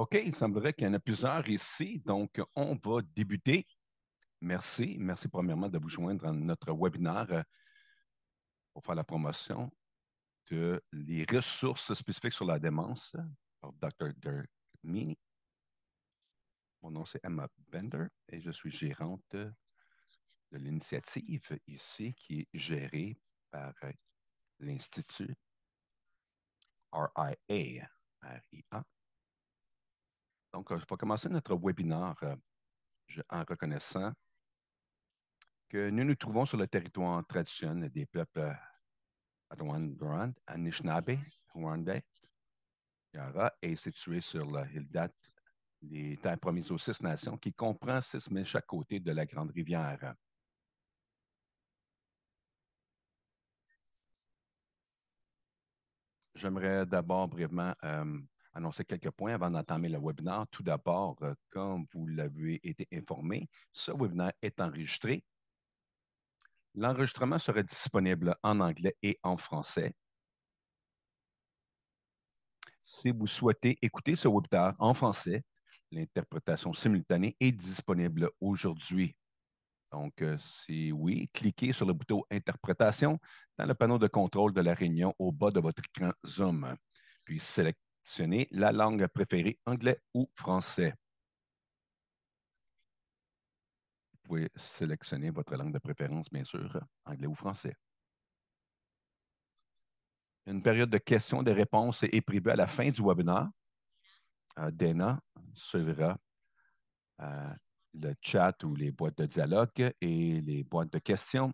OK, il semblerait qu'il y en a plusieurs ici, donc on va débuter. Merci. Merci premièrement de vous joindre à notre webinaire euh, pour faire la promotion de les ressources spécifiques sur la démence euh, par Dr. Dermini. Mon nom, c'est Emma Bender et je suis gérante de l'initiative ici qui est gérée par euh, l'Institut RIA, RIA donc, euh, je vais commencer notre webinaire euh, en reconnaissant que nous nous trouvons sur le territoire traditionnel des peuples euh, Adwandaran, Anishinaabe, Rwandais, Yara, et situé sur la Hildat, les terres aux six nations, qui comprend six mais chaque côté de la Grande Rivière. J'aimerais d'abord brièvement annoncer quelques points avant d'entamer le webinaire. Tout d'abord, euh, comme vous l'avez été informé, ce webinaire est enregistré. L'enregistrement sera disponible en anglais et en français. Si vous souhaitez écouter ce webinaire en français, l'interprétation simultanée est disponible aujourd'hui. Donc, euh, si oui, cliquez sur le bouton Interprétation dans le panneau de contrôle de la réunion au bas de votre écran Zoom, puis sélectionnez. Ce la langue préférée, anglais ou français. Vous pouvez sélectionner votre langue de préférence, bien sûr, anglais ou français. Une période de questions et de réponses est prévue à la fin du webinaire. Euh, Dana suivra euh, le chat ou les boîtes de dialogue et les boîtes de questions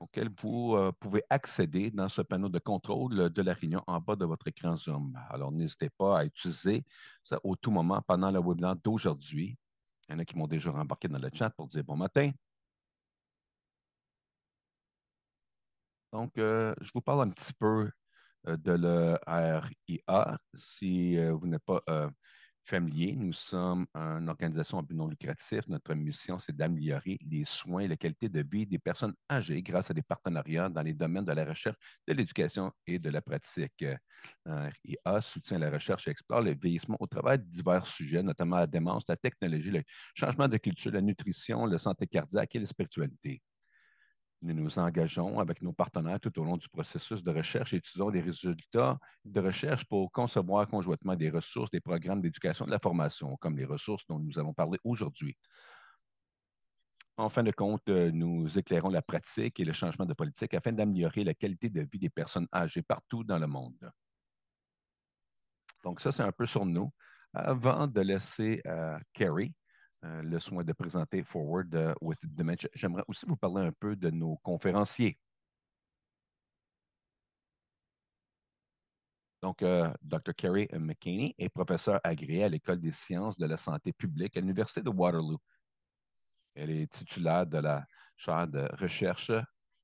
auquel vous euh, pouvez accéder dans ce panneau de contrôle euh, de la réunion en bas de votre écran Zoom. Alors, n'hésitez pas à utiliser ça au tout moment pendant le webinaire d'aujourd'hui. Il y en a qui m'ont déjà embarqué dans le chat pour dire bon matin. Donc, euh, je vous parle un petit peu de le RIA. Si vous n'êtes pas familier. Nous sommes une organisation à but non lucratif. Notre mission, c'est d'améliorer les soins et la qualité de vie des personnes âgées grâce à des partenariats dans les domaines de la recherche, de l'éducation et de la pratique. Euh, RIA soutient la recherche et explore le vieillissement au travers de divers sujets, notamment la démence, la technologie, le changement de culture, la nutrition, la santé cardiaque et la spiritualité nous nous engageons avec nos partenaires tout au long du processus de recherche et utilisons les résultats de recherche pour concevoir conjointement des ressources, des programmes d'éducation de la formation, comme les ressources dont nous allons parler aujourd'hui. En fin de compte, euh, nous éclairons la pratique et le changement de politique afin d'améliorer la qualité de vie des personnes âgées partout dans le monde. Donc ça, c'est un peu sur nous. Avant de laisser Kerry euh, euh, le soin de présenter Forward euh, with Dementia. J'aimerais aussi vous parler un peu de nos conférenciers. Donc, euh, Dr. Kerry McKinney est professeur agréé à l'École des sciences de la santé publique à l'Université de Waterloo. Elle est titulaire de la chaire de recherche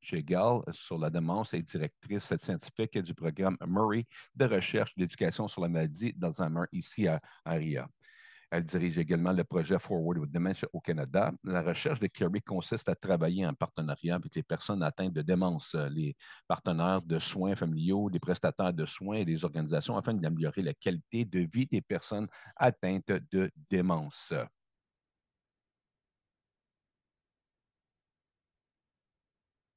chez Gall sur la démence et directrice scientifique du programme Murray de recherche d'éducation sur la maladie d'Alzheimer ici à, à RIA. Elle dirige également le projet Forward with Dementia au Canada. La recherche de Kerry consiste à travailler en partenariat avec les personnes atteintes de démence, euh, les partenaires de soins familiaux, les prestataires de soins et les organisations afin d'améliorer la qualité de vie des personnes atteintes de démence.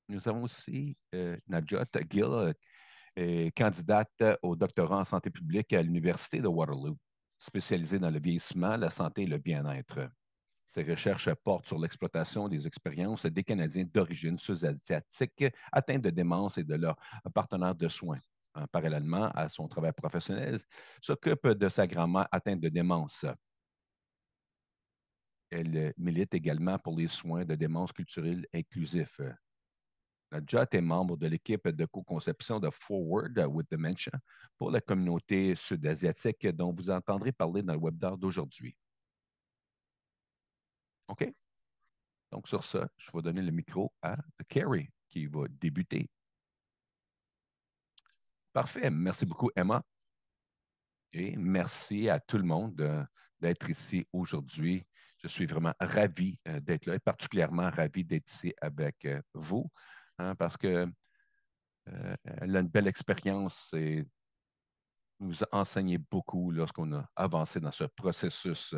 Nous avons aussi euh, Gill, euh, candidate au doctorat en santé publique à l'Université de Waterloo spécialisée dans le vieillissement, la santé et le bien-être. Ses recherches portent sur l'exploitation des expériences des Canadiens d'origine sous asiatique atteints de démence et de leurs partenaires de soins. parallèlement à son travail professionnel, s'occupe de sa grand-mère atteinte de démence. Elle milite également pour les soins de démence culturelle inclusifs. Jot est membre de l'équipe de co-conception de Forward euh, with Dementia pour la communauté sud-asiatique dont vous entendrez parler dans le webinaire d'aujourd'hui. OK? Donc, sur ça, je vais donner le micro à Carrie qui va débuter. Parfait. Merci beaucoup, Emma. Et merci à tout le monde euh, d'être ici aujourd'hui. Je suis vraiment ravi euh, d'être là et particulièrement ravi d'être ici avec vous. Hein, parce qu'elle a une belle expérience et nous a enseigné beaucoup lorsqu'on a avancé dans ce processus.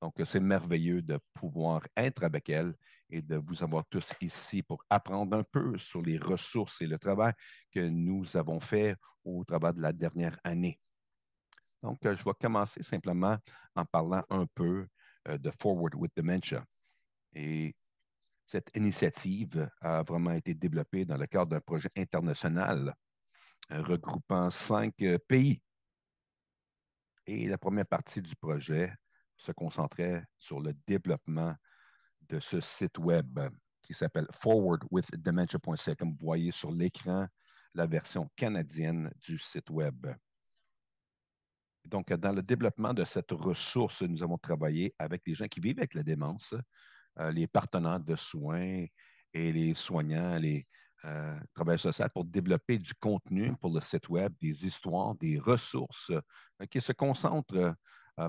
Donc, c'est merveilleux de pouvoir être avec elle et de vous avoir tous ici pour apprendre un peu sur les ressources et le travail que nous avons fait au travail de la dernière année. Donc, je vais commencer simplement en parlant un peu euh, de Forward with Dementia. Et cette initiative a vraiment été développée dans le cadre d'un projet international euh, regroupant cinq euh, pays. Et la première partie du projet se concentrait sur le développement de ce site web qui s'appelle forwardwithdementia.ca, comme vous voyez sur l'écran, la version canadienne du site web. Donc, dans le développement de cette ressource, nous avons travaillé avec des gens qui vivent avec la démence, euh, les partenaires de soins et les soignants, les euh, travailleurs sociaux pour développer du contenu pour le site Web, des histoires, des ressources euh, qui se concentrent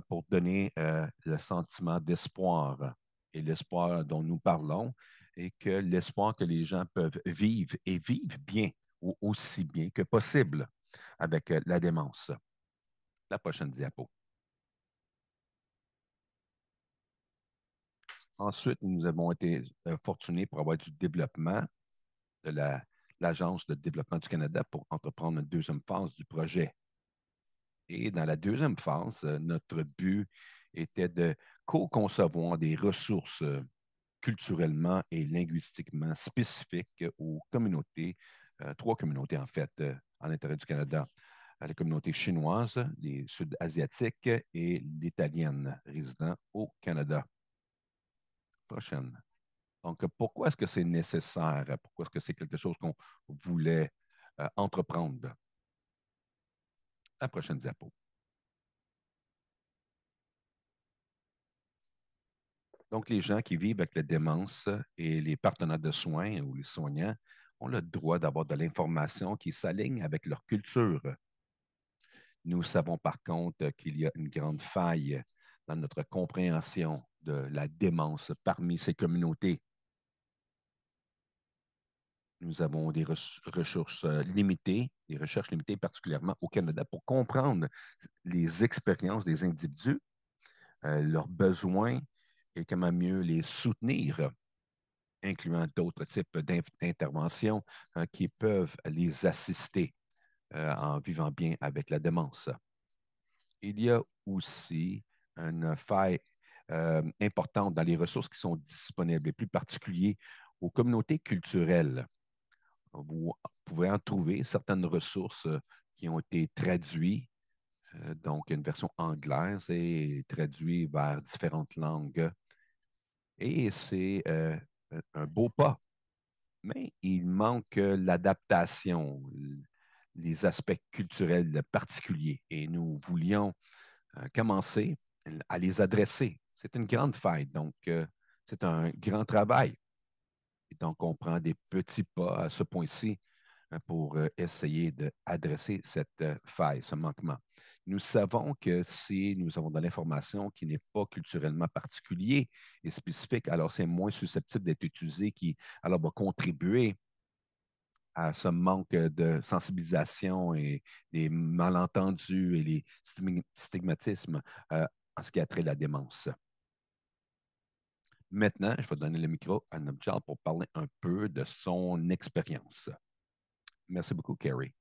pour donner le sentiment d'espoir et l'espoir dont nous parlons et que l'espoir que les gens peuvent vivre et vivre bien ou aussi bien que possible avec la démence. La prochaine diapo. Ensuite, nous avons été euh, fortunés pour avoir du développement de l'Agence de développement du Canada pour entreprendre une deuxième phase du projet. Et dans la deuxième phase, euh, notre but était de co-concevoir des ressources euh, culturellement et linguistiquement spécifiques aux communautés, trois communautés en fait, en intérêt du Canada, la communauté chinoise, les sud-asiatiques et l'italienne résidant au Canada prochaine. Donc, pourquoi est-ce que c'est nécessaire? Pourquoi est-ce que c'est quelque chose qu'on voulait euh, entreprendre? La prochaine diapo. Donc, les gens qui vivent avec la démence et les partenaires de soins ou les soignants ont le droit d'avoir de l'information qui s'aligne avec leur culture. Nous savons par contre qu'il y a une grande faille dans notre compréhension de la démence parmi ces communautés. Nous avons des ressources euh, limitées, des recherches limitées particulièrement au Canada pour comprendre les expériences des individus, euh, leurs besoins et comment mieux les soutenir, incluant d'autres types d'interventions hein, qui peuvent les assister euh, en vivant bien avec la démence. Il y a aussi une faille euh, importante dans les ressources qui sont disponibles, et plus particuliers aux communautés culturelles. Vous pouvez en trouver certaines ressources euh, qui ont été traduites, euh, donc une version anglaise et traduite vers différentes langues. Et c'est un beau pas, mais il manque l'adaptation, les aspects culturels particuliers. Et nous voulions commencer à les adresser c'est une grande faille, donc euh, c'est un grand travail. Et donc, on prend des petits pas à ce point-ci hein, pour euh, essayer d'adresser cette euh, faille, ce manquement. Nous savons que si nous avons de l'information qui n'est pas culturellement particulier et spécifique, alors c'est moins susceptible d'être utilisé, qui alors va contribuer à ce manque de sensibilisation et des malentendus et les stigmatismes en ce qui a trait à la démence. Maintenant, je vais donner le micro à Nabjal pour parler un peu de son expérience. Merci beaucoup, Kerry.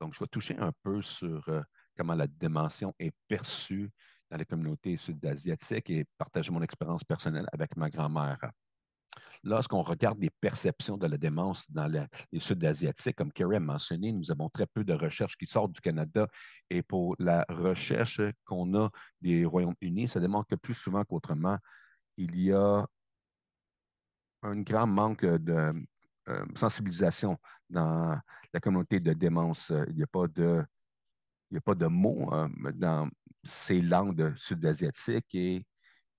Donc, je vais toucher un peu sur euh, comment la démence est perçue dans les communautés sud-asiatiques et partager mon expérience personnelle avec ma grand-mère. Lorsqu'on regarde les perceptions de la démence dans les Sud-Asiatiques, comme Kerry a mentionné, nous avons très peu de recherches qui sortent du Canada. Et pour la recherche qu'on a des Royaumes-Unis, ça démontre que plus souvent qu'autrement, il y a un grand manque de euh, sensibilisation dans la communauté de démence. Il n'y a pas de, pas de mots euh, dans ces langues sud-asiatiques et,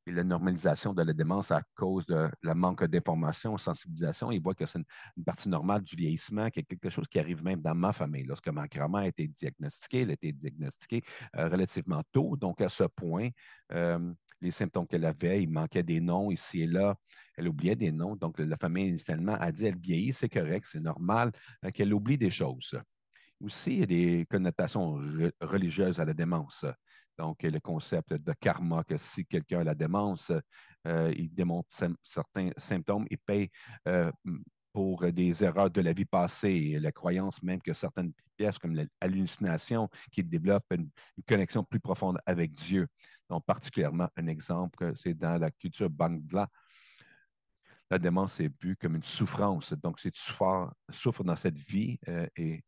la normalisation de la démence à cause de la manque d'information, sensibilisation. Ils voient que c'est une, partie normale du vieillissement, qui est quelque chose qui arrive même dans ma famille. Lorsque ma grand-mère a été diagnostiquée, elle a été diagnostiquée euh, relativement tôt. Donc, à ce point, les symptômes qu'elle avait. Il manquait des noms ici et là. Elle oubliait des noms. Donc, la famille, initialement, a dit elle vieillit, c'est correct, c'est normal euh, qu'elle oublie des choses. Aussi, il y a des connotations religieuses à la démence. Donc, le concept de karma, que si quelqu'un a la démence, euh, il démontre certains symptômes, il paye euh, pour des erreurs de la vie passée. et La croyance même que certaines pièces, comme l'hallucination, qui développent une, connexion plus profonde avec Dieu. Donc, particulièrement, un exemple, euh, c'est dans la culture Bangla. La démence est vue comme une souffrance. Donc, si tu souffres, dans cette vie euh, et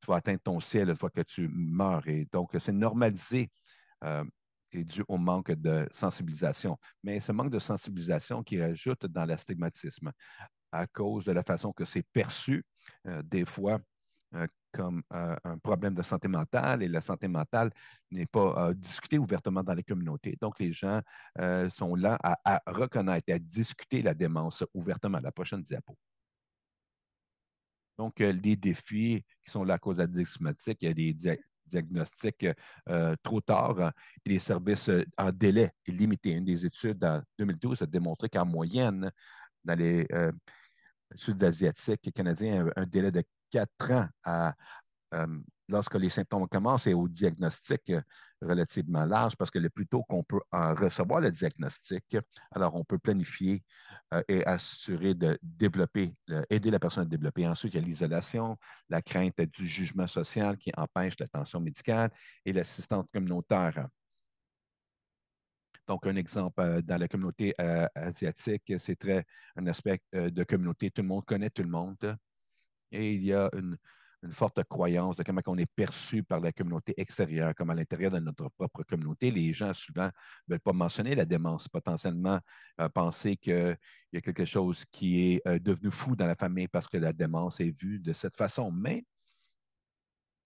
tu vas atteindre ton ciel une fois que tu meurs. Et donc, c'est normalisé euh, et dû au manque de sensibilisation. Mais ce manque de sensibilisation qui rajoute dans l'astigmatisme à cause de la façon que c'est perçu, des fois, euh, comme euh, un problème de santé mentale et la santé mentale n'est pas euh, discutée ouvertement dans les communautés. Donc, les gens sont là à, reconnaître à discuter la démence ouvertement. La prochaine diapo. Donc, les défis qui sont là à cause de la dysmatique, il y a des diagnostics trop tard et les services en délai limité. Une des études en 2012 a démontré qu'en moyenne, dans les Sud-Asiatiques et Canadiens, un, délai de quatre ans euh, lorsque les symptômes commencent et au diagnostic euh, relativement large, parce que le plus tôt qu'on peut en recevoir le diagnostic, alors on peut planifier euh, et assurer de développer, aider la personne à développer. Ensuite, il y a l'isolation, la crainte du jugement social qui empêche l'attention médicale et l'assistante communautaire. Donc, un exemple dans la communauté asiatique, c'est très un aspect de communauté, tout le monde connaît tout le monde et il y a une, forte croyance de comment on est perçu par la communauté extérieure, comme à l'intérieur de notre propre communauté. Les gens souvent ne veulent pas mentionner la démence, potentiellement penser qu'il y a quelque chose qui est euh, devenu fou dans la famille parce que la démence est vue de cette façon. Mais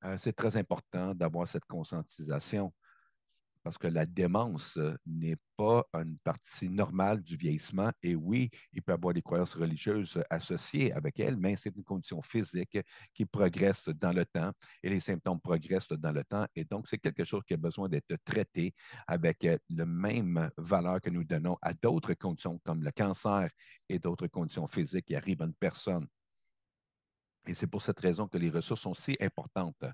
euh, c'est très important d'avoir cette conscientisation parce que la démence euh, n'est pas une partie normale du vieillissement. Et oui, il peut y avoir des croyances religieuses euh, associées avec elle, mais c'est une condition physique qui progresse dans le temps et les symptômes progressent dans le temps. Et donc, c'est quelque chose qui a besoin d'être traité avec euh, la même valeur que nous donnons à d'autres conditions comme le cancer et d'autres conditions physiques qui arrivent à une personne. Et c'est pour cette raison que les ressources sont si importantes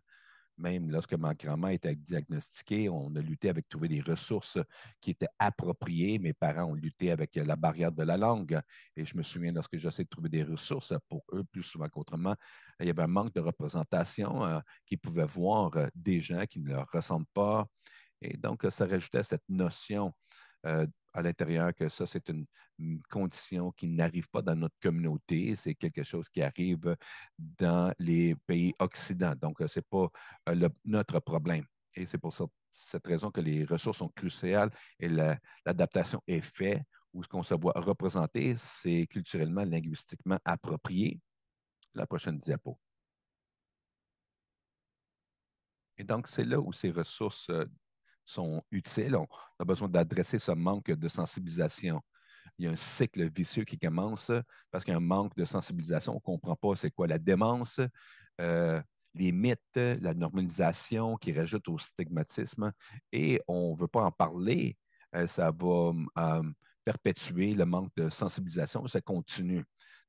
même lorsque ma grand-mère était diagnostiquée, on a lutté avec trouver des ressources qui étaient appropriées. Mes parents ont lutté avec la barrière de la langue. Et je me souviens, lorsque j'essayais de trouver des ressources pour eux, plus souvent qu'autrement, il y avait un manque de représentation euh, qu'ils qui pouvaient voir euh, des gens qui ne leur ressemblent pas. Et donc, ça rajoutait cette notion euh, à l'intérieur que ça, c'est une, condition qui n'arrive pas dans notre communauté. C'est quelque chose qui arrive dans les pays occidentaux. Donc, euh, ce n'est pas euh, notre problème. Et c'est pour ça, cette raison que les ressources sont cruciales et l'adaptation est faite où ce qu'on se voit représenter, c'est culturellement, linguistiquement approprié. La prochaine diapo. Et donc, c'est là où ces ressources sont utiles. On a besoin d'adresser ce manque de sensibilisation. Il y a un cycle vicieux qui commence parce qu'il y a un manque de sensibilisation. On ne comprend pas c'est quoi la démence, euh, les mythes, la normalisation qui rajoute au stigmatisme. Et on ne veut pas en parler. Euh, ça va euh, perpétuer le manque de sensibilisation. Ça continue.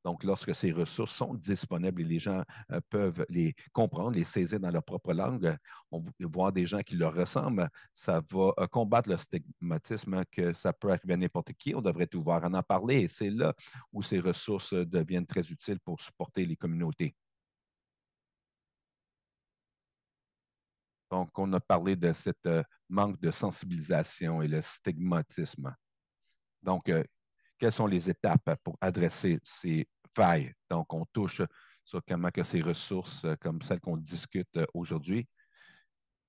Donc, lorsque ces ressources sont disponibles et les gens euh, peuvent les comprendre, les saisir dans leur propre langue, on voir des gens qui leur ressemblent, ça va euh, combattre le stigmatisme que ça peut arriver à n'importe qui. On devrait tout voir en en parler et c'est là où ces ressources euh, deviennent très utiles pour supporter les communautés. Donc, on a parlé de ce manque de sensibilisation et le stigmatisme. Donc, quelles sont les étapes pour adresser ces donc, on touche sur comment que ces ressources euh, comme celles qu'on discute euh, aujourd'hui,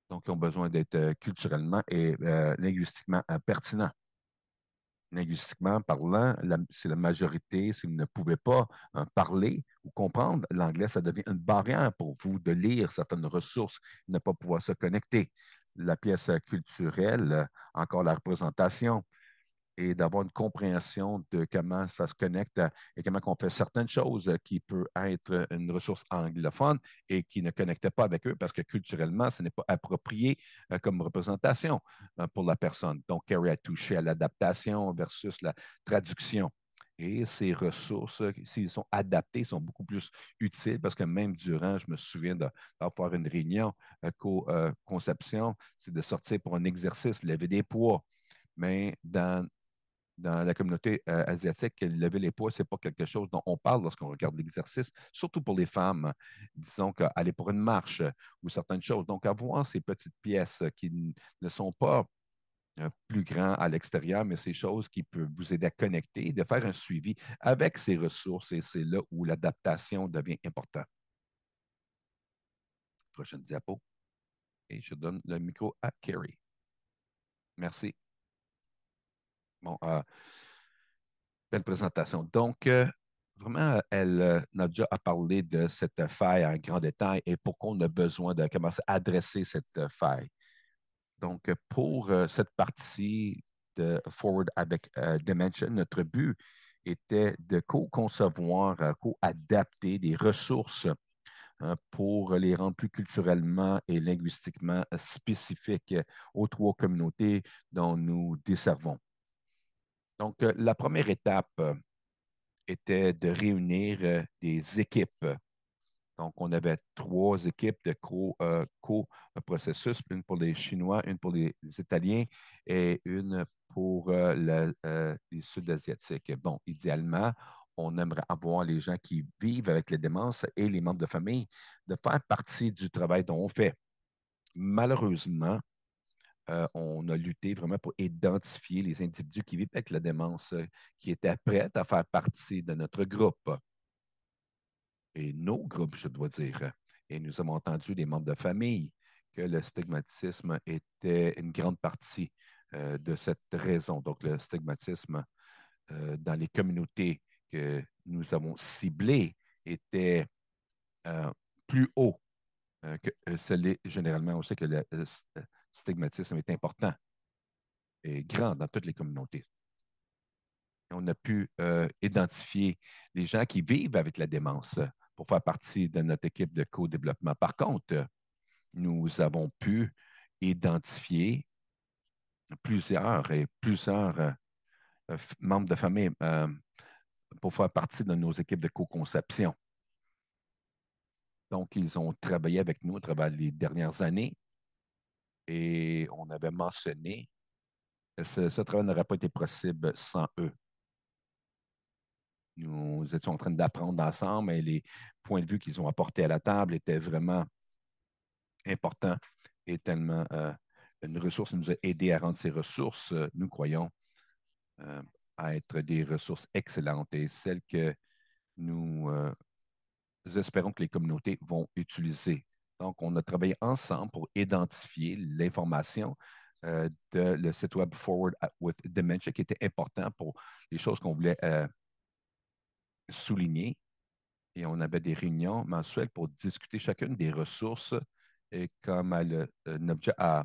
donc ont besoin d'être euh, culturellement et linguistiquement pertinents. Linguistiquement parlant, c'est la majorité, si vous ne pouvez pas parler ou comprendre l'anglais, ça devient une barrière pour vous de lire certaines ressources, ne pas pouvoir se connecter. La pièce culturelle, encore la représentation, et d'avoir une compréhension de comment ça se connecte et comment on fait certaines choses euh, qui peuvent être une ressource anglophone et qui ne connectait pas avec eux parce que culturellement, ce n'est pas approprié euh, comme représentation euh, pour la personne. Donc, Carrie a touché à l'adaptation versus la traduction et ces ressources, s'ils sont adaptés, sont beaucoup plus utiles parce que même durant, je me souviens d'avoir une réunion co-conception, c'est de sortir pour un exercice, lever des poids. Mais dans dans la communauté euh, asiatique, lever les poids, ce n'est pas quelque chose dont on parle lorsqu'on regarde l'exercice, surtout pour les femmes, disons qu'aller pour une marche euh, ou certaines choses. Donc, avoir ces petites pièces euh, qui ne sont pas plus grandes à l'extérieur, mais ces choses qui peuvent vous aider à connecter, de faire un suivi avec ces ressources, et c'est là où l'adaptation devient importante. Prochaine diapo. Et je donne le micro à Kerry. Merci. Bon, euh, belle présentation. Donc, euh, vraiment, elle, euh, Nadia a parlé de cette faille en grand détail et pourquoi on a besoin de commencer à adresser cette faille. Donc, pour cette partie de Forward avec Dimension, notre but était de co-concevoir, co-adapter des ressources hein, pour les rendre plus culturellement et linguistiquement spécifiques aux trois communautés dont nous desservons. Donc, euh, la première étape euh, était de réunir euh, des équipes. Donc, on avait trois équipes de co-processus, une pour les Chinois, une pour les Italiens et une pour les Sud-Asiatiques. Bon, idéalement, on aimerait avoir les gens qui vivent avec les démences et les membres de famille de faire partie du travail dont on fait. Malheureusement, euh, on a lutté vraiment pour identifier les individus qui vivent avec la démence, euh, qui étaient prêts à faire partie de notre groupe. Et nos groupes, je dois dire. Euh, et nous avons entendu des membres de famille que le stigmatisme était une grande partie de cette raison. Donc, le stigmatisme dans les communautés que nous avons ciblées était plus haut que celui généralement aussi que stigmatisme est important et grand dans toutes les communautés. On a pu euh, identifier les gens qui vivent avec la démence pour faire partie de notre équipe de co-développement. Par contre, nous avons pu identifier plusieurs et plusieurs euh, membres de famille euh, pour faire partie de nos équipes de co-conception. Donc, ils ont travaillé avec nous au travers des dernières années et on avait mentionné que ce, travail n'aurait pas été possible sans eux. Nous étions en train d'apprendre ensemble et les points de vue qu'ils ont apportés à la table étaient vraiment importants et tellement euh, une ressource nous a aidé à rendre ces ressources, euh, nous croyons, euh, à être des ressources excellentes et celles que nous espérons que les communautés vont utiliser donc, on a travaillé ensemble pour identifier l'information euh, de le site web Forward with Dementia qui était important pour les choses qu'on voulait euh, souligner. Et on avait des réunions mensuelles pour discuter chacune des ressources. Et comme elle, a euh,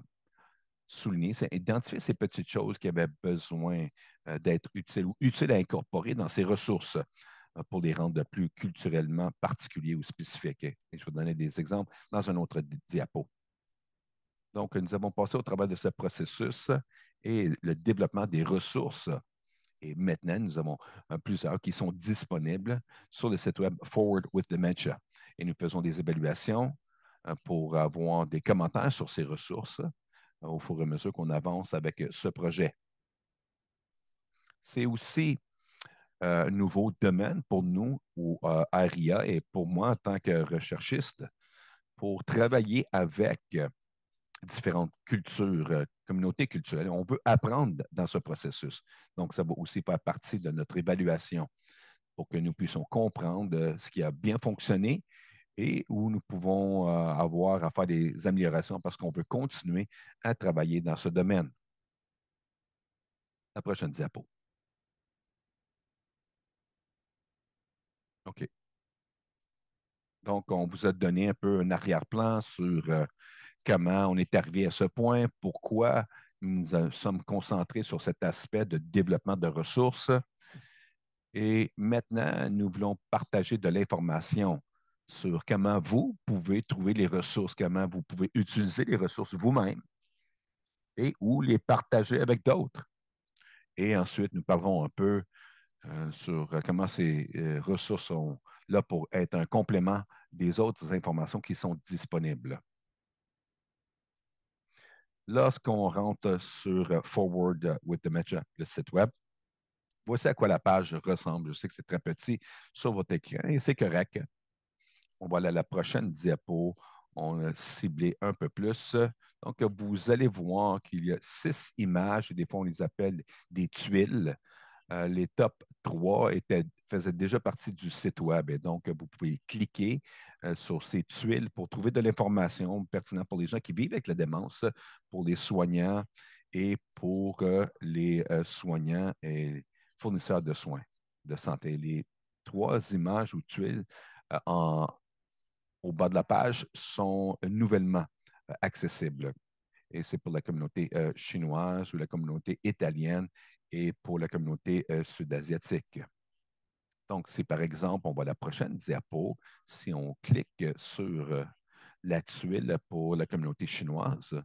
souligné, c'est identifier ces petites choses qui avaient besoin d'être utiles ou utiles à incorporer dans ces ressources. Euh, pour les rendre de plus culturellement particuliers ou spécifiques. Et je vais vous donner des exemples dans un autre diapo. Donc, nous avons passé au travail de ce processus et le développement des ressources. Et maintenant, nous avons euh, plusieurs qui sont disponibles sur le site web Forward with Dementia. Et nous faisons des évaluations euh, pour avoir des commentaires sur ces ressources au fur et à mesure qu'on avance avec ce projet. C'est aussi euh, nouveau domaine pour nous ou euh, ARIA et pour moi en tant que recherchiste pour travailler avec différentes cultures, euh, communautés culturelles. On veut apprendre dans ce processus. Donc, ça va aussi faire partie de notre évaluation pour que nous puissions comprendre ce qui a bien fonctionné et où nous pouvons avoir à faire des améliorations parce qu'on veut continuer à travailler dans ce domaine. La prochaine diapo. OK. Donc, on vous a donné un peu un arrière-plan sur euh, comment on est arrivé à ce point, pourquoi nous sommes concentrés sur cet aspect de développement de ressources. Et maintenant, nous voulons partager de l'information sur comment vous pouvez trouver les ressources, comment vous pouvez utiliser les ressources vous-même et où les partager avec d'autres. Et ensuite, nous parlerons un peu euh, sur euh, comment ces euh, ressources sont là pour être un complément des autres informations qui sont disponibles. Lorsqu'on rentre sur Forward with the Matchup, le site web, voici à quoi la page ressemble. Je sais que c'est très petit sur votre écran et c'est correct. On va aller à la prochaine diapo. On a ciblé un peu plus. Donc, vous allez voir qu'il y a six images. Des fois, on les appelle des tuiles. Euh, les top 3 étaient, faisaient déjà partie du site Web. Et donc, vous pouvez cliquer euh, sur ces tuiles pour trouver de l'information pertinente pour les gens qui vivent avec la démence, pour les soignants et pour euh, les soignants et fournisseurs de soins de santé. Les trois images ou tuiles en, au bas de la page sont nouvellement accessibles et c'est pour la communauté chinoise ou la communauté italienne et pour la communauté euh, sud-asiatique. Donc, c'est par exemple, on voit la prochaine diapo. Si on clique sur euh, la tuile pour la communauté chinoise,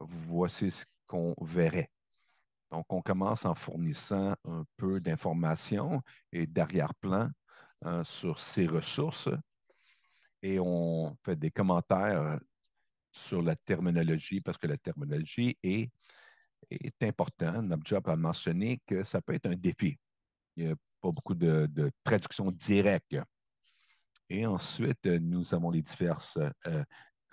voici ce qu'on verrait. Donc, on commence en fournissant un peu d'informations et d'arrière-plan euh, sur ces ressources et on fait des commentaires sur la terminologie parce que la terminologie est est important. Nabjob a mentionné que ça peut être un défi. Il n'y a pas beaucoup de, traduction directe. Et ensuite, nous avons les diverses euh,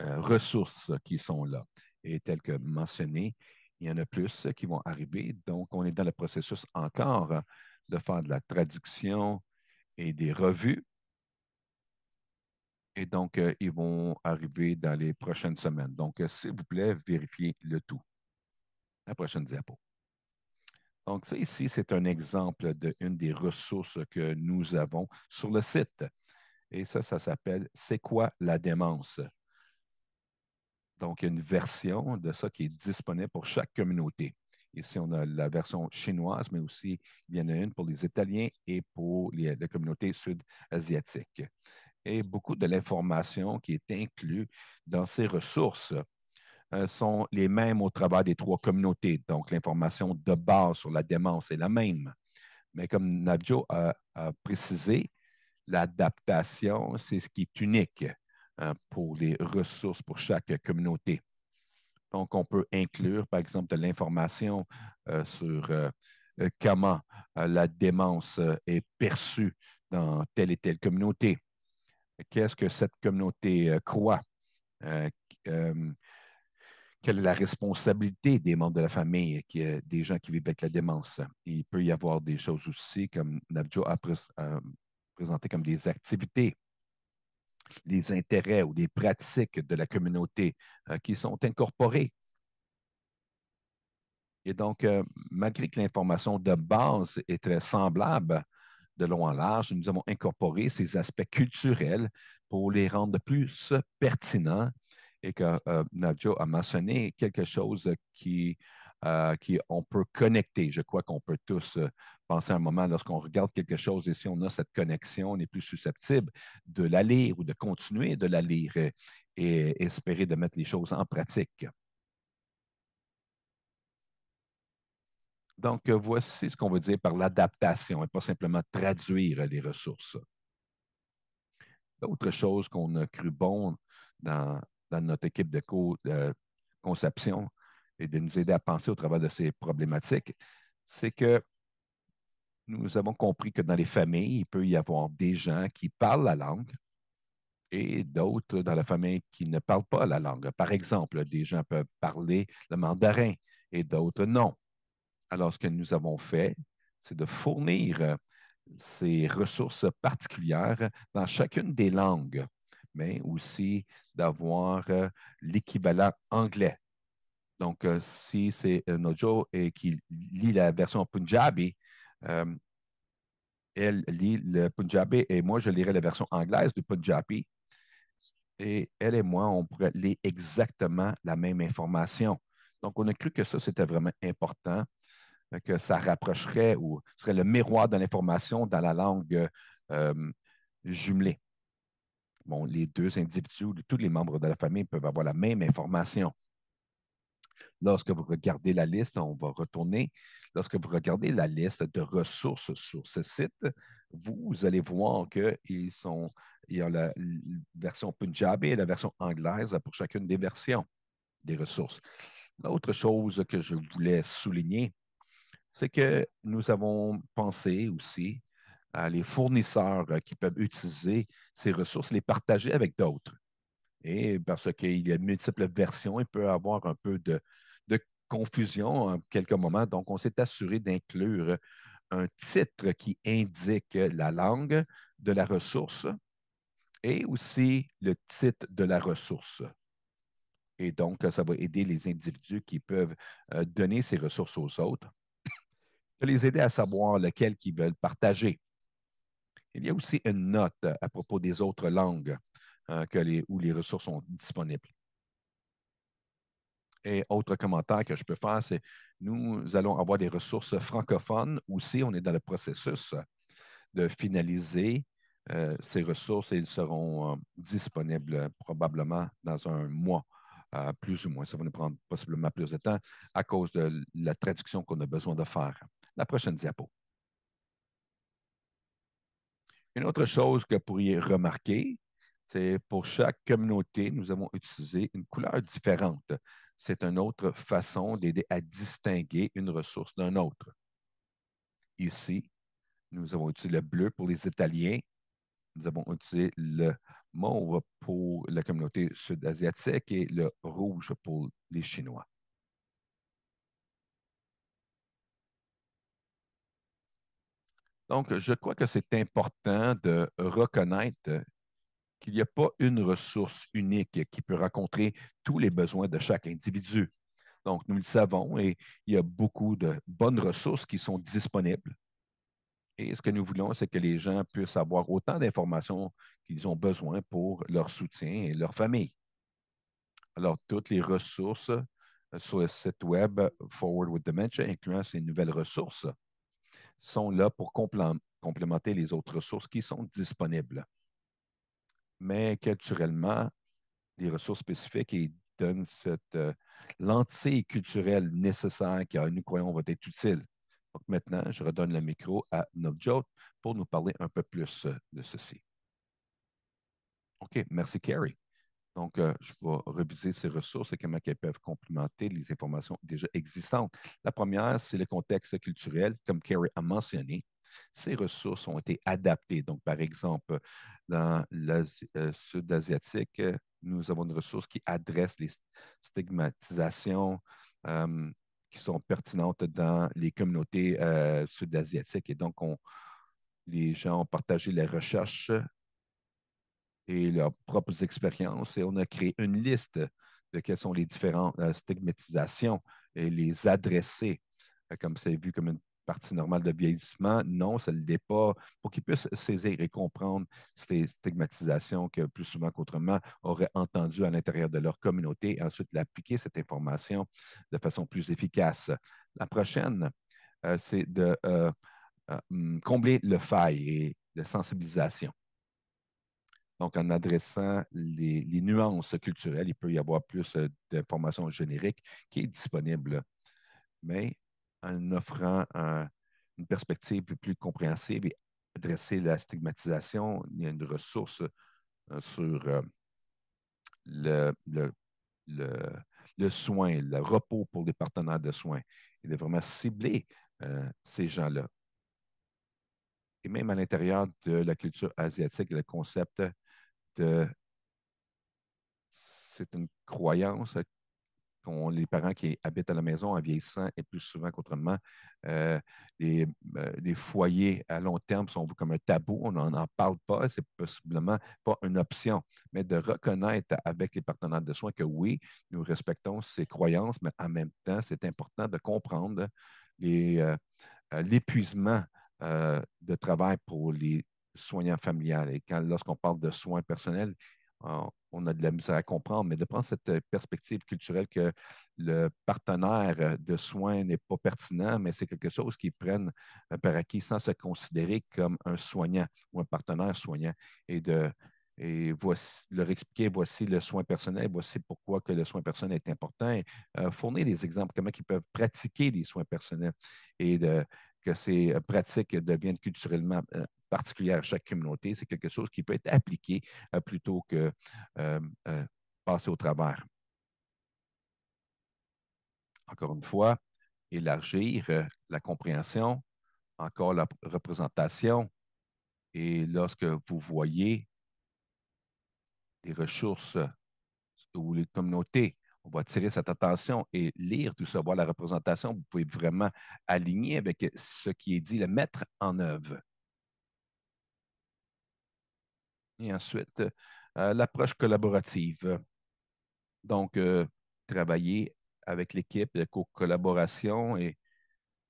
euh, ressources qui sont là. Et telles que mentionnées, il y en a plus qui vont arriver. Donc, on est dans le processus encore de faire de la traduction et des revues. Et donc, euh, ils vont arriver dans les prochaines semaines. Donc, s'il vous plaît, vérifiez le tout. La prochaine diapo. Donc, ça ici, c'est un exemple d'une des ressources que nous avons sur le site. Et ça, ça s'appelle C'est quoi la démence? Donc, une version de ça qui est disponible pour chaque communauté. Ici, on a la version chinoise, mais aussi il y en a une pour les Italiens et pour les, communautés sud asiatiques Et beaucoup de l'information qui est inclue dans ces ressources. Euh, sont les mêmes au travers des trois communautés. Donc, l'information de base sur la démence est la même. Mais comme Nadjo a, précisé, l'adaptation, c'est ce qui est unique hein, pour les ressources pour chaque communauté. Donc, on peut inclure, par exemple, de l'information euh, sur euh, comment la démence est perçue dans telle et telle communauté. Qu'est-ce que cette communauté croit? quelle est la responsabilité des membres de la famille, euh, qui, euh, des gens qui vivent avec la démence. il peut y avoir des choses aussi, comme Nabjo a euh, présenté comme des activités, les intérêts ou des pratiques de la communauté qui sont incorporées. Et donc, malgré que l'information de base est très semblable de long en large, nous avons incorporé ces aspects culturels pour les rendre plus pertinents et que euh, Nadjo a mentionné quelque chose euh, qui, euh, qui on peut connecter. Je crois qu'on peut tous penser un moment lorsqu'on regarde quelque chose et si on a cette connexion, on est plus susceptible de la lire ou de continuer de la lire et, espérer de mettre les choses en pratique. Donc, voici ce qu'on veut dire par l'adaptation et pas simplement traduire les ressources. Autre chose qu'on a cru bon dans dans notre équipe de conception et de nous aider à penser au travers de ces problématiques, c'est que nous avons compris que dans les familles, il peut y avoir des gens qui parlent la langue et d'autres dans la famille qui ne parlent pas la langue. Par exemple, des gens peuvent parler le mandarin et d'autres non. Alors, ce que nous avons fait, c'est de fournir euh, ces ressources particulières dans chacune des langues mais aussi d'avoir euh, l'équivalent anglais. Donc, euh, si c'est Nojo et qui lit la version Punjabi, euh, elle lit le Punjabi et moi, je lirai la version anglaise du Punjabi. Et elle et moi, on pourrait lire exactement la même information. Donc, on a cru que ça, c'était vraiment important, que ça rapprocherait ou serait le miroir de l'information dans la langue jumelée bon, les deux individus, tous les membres de la famille peuvent avoir la même information. Lorsque vous regardez la liste, on va retourner. Lorsque vous regardez la liste de ressources sur ce site, vous allez voir qu'ils sont, il y a la version Punjabi et la version anglaise pour chacune des versions des ressources. L'autre chose que je voulais souligner, c'est que nous avons pensé aussi les fournisseurs euh, qui peuvent utiliser ces ressources, les partager avec d'autres. Et parce qu'il y a multiples versions, il peut y avoir un peu de, confusion en quelques moments. Donc, on s'est assuré d'inclure un titre qui indique la langue de la ressource et aussi le titre de la ressource. Et donc, ça va aider les individus qui peuvent euh, donner ces ressources aux autres, les aider à savoir lequel qu'ils veulent partager. Il y a aussi une note à propos des autres langues hein, où les ressources sont disponibles. Et autre commentaire que je peux faire, c'est nous allons avoir des ressources francophones aussi. On est dans le processus de finaliser euh, ces ressources et ils seront euh, disponibles probablement dans un mois, euh, plus ou moins. Ça va nous prendre possiblement plus de temps à cause de la traduction qu'on a besoin de faire. La prochaine diapo. Une autre chose que vous pourriez remarquer, c'est pour chaque communauté, nous avons utilisé une couleur différente. C'est une autre façon d'aider à distinguer une ressource d'un autre. Ici, nous avons utilisé le bleu pour les Italiens. Nous avons utilisé le mauve pour la communauté sud-asiatique et le rouge pour les Chinois. Donc, je crois que c'est important de reconnaître qu'il n'y a pas une ressource unique qui peut rencontrer tous les besoins de chaque individu. Donc, nous le savons et il y a beaucoup de bonnes ressources qui sont disponibles. Et ce que nous voulons, c'est que les gens puissent avoir autant d'informations qu'ils ont besoin pour leur soutien et leur famille. Alors, toutes les ressources euh, sur le site web Forward with Dementia, incluant ces nouvelles ressources, sont là pour complémenter les autres ressources qui sont disponibles. Mais culturellement, les ressources spécifiques et donnent cette euh, lentille culturelle nécessaire qui, ah, nous croyons, va être utile. Donc maintenant, je redonne le micro à Nobjot pour nous parler un peu plus euh, de ceci. OK, merci, Carrie. Donc, euh, je vais reviser ces ressources et comment elles peuvent complémenter les informations déjà existantes. La première, c'est le contexte culturel. Comme Kerry a mentionné, ces ressources ont été adaptées. Donc, par exemple, dans le euh, sud asiatique, euh, nous avons une ressource qui adresse les stigmatisations qui sont pertinentes dans les communautés sud-asiatiques. Et donc, les gens ont partagé les recherches et leurs propres expériences. Et on a créé une liste de quelles sont les différentes euh, stigmatisations et les adresser, euh, comme c'est vu comme une partie normale de vieillissement. Non, ça ne l'est pas. Pour qu'ils puissent saisir et comprendre ces stigmatisations que plus souvent qu'autrement auraient entendu à l'intérieur de leur communauté et ensuite l'appliquer, cette information, de façon plus efficace. La prochaine, euh, c'est de hum, combler le faille et de sensibilisation. Donc, en adressant les, nuances culturelles, il peut y avoir plus euh, d'informations génériques qui est disponible, mais en offrant une perspective plus, compréhensive et adresser la stigmatisation, il y a une ressource euh, sur euh, le, soin, le repos pour les partenaires de soins et de vraiment cibler ces gens-là. Et même à l'intérieur de la culture asiatique, le concept euh, c'est une croyance euh, qu'ont les parents qui habitent à la maison en vieillissant et plus souvent qu'autrement. Euh, les, foyers à long terme sont comme un tabou, on n'en parle pas, c'est possiblement pas une option. Mais de reconnaître avec les partenaires de soins que oui, nous respectons ces croyances, mais en même temps, c'est important de comprendre l'épuisement de travail pour les soignant familial. Et lorsqu'on parle de soins personnels, on a de la misère à comprendre, mais de prendre cette euh, perspective culturelle que le partenaire euh, de soins n'est pas pertinent, mais c'est quelque chose qu'ils prennent euh, par acquis sans se considérer comme un soignant ou un partenaire soignant et de voici, leur expliquer voici le soin personnel, voici pourquoi que le soin personnel est important, euh, fournir des exemples, comment ils peuvent pratiquer des soins personnels et de, que ces euh, pratiques deviennent culturellement euh, particulières à chaque communauté. C'est quelque chose qui peut être appliqué euh, plutôt que passer au travers. Encore une fois, élargir la compréhension, encore la représentation. Et lorsque vous voyez les ressources ou les communautés on va attirer cette attention et lire tout ça, voir la représentation. Vous pouvez vraiment aligner avec ce qui est dit, le mettre en œuvre. Et ensuite, euh, l'approche collaborative. Donc, euh, travailler avec l'équipe, de co-collaboration et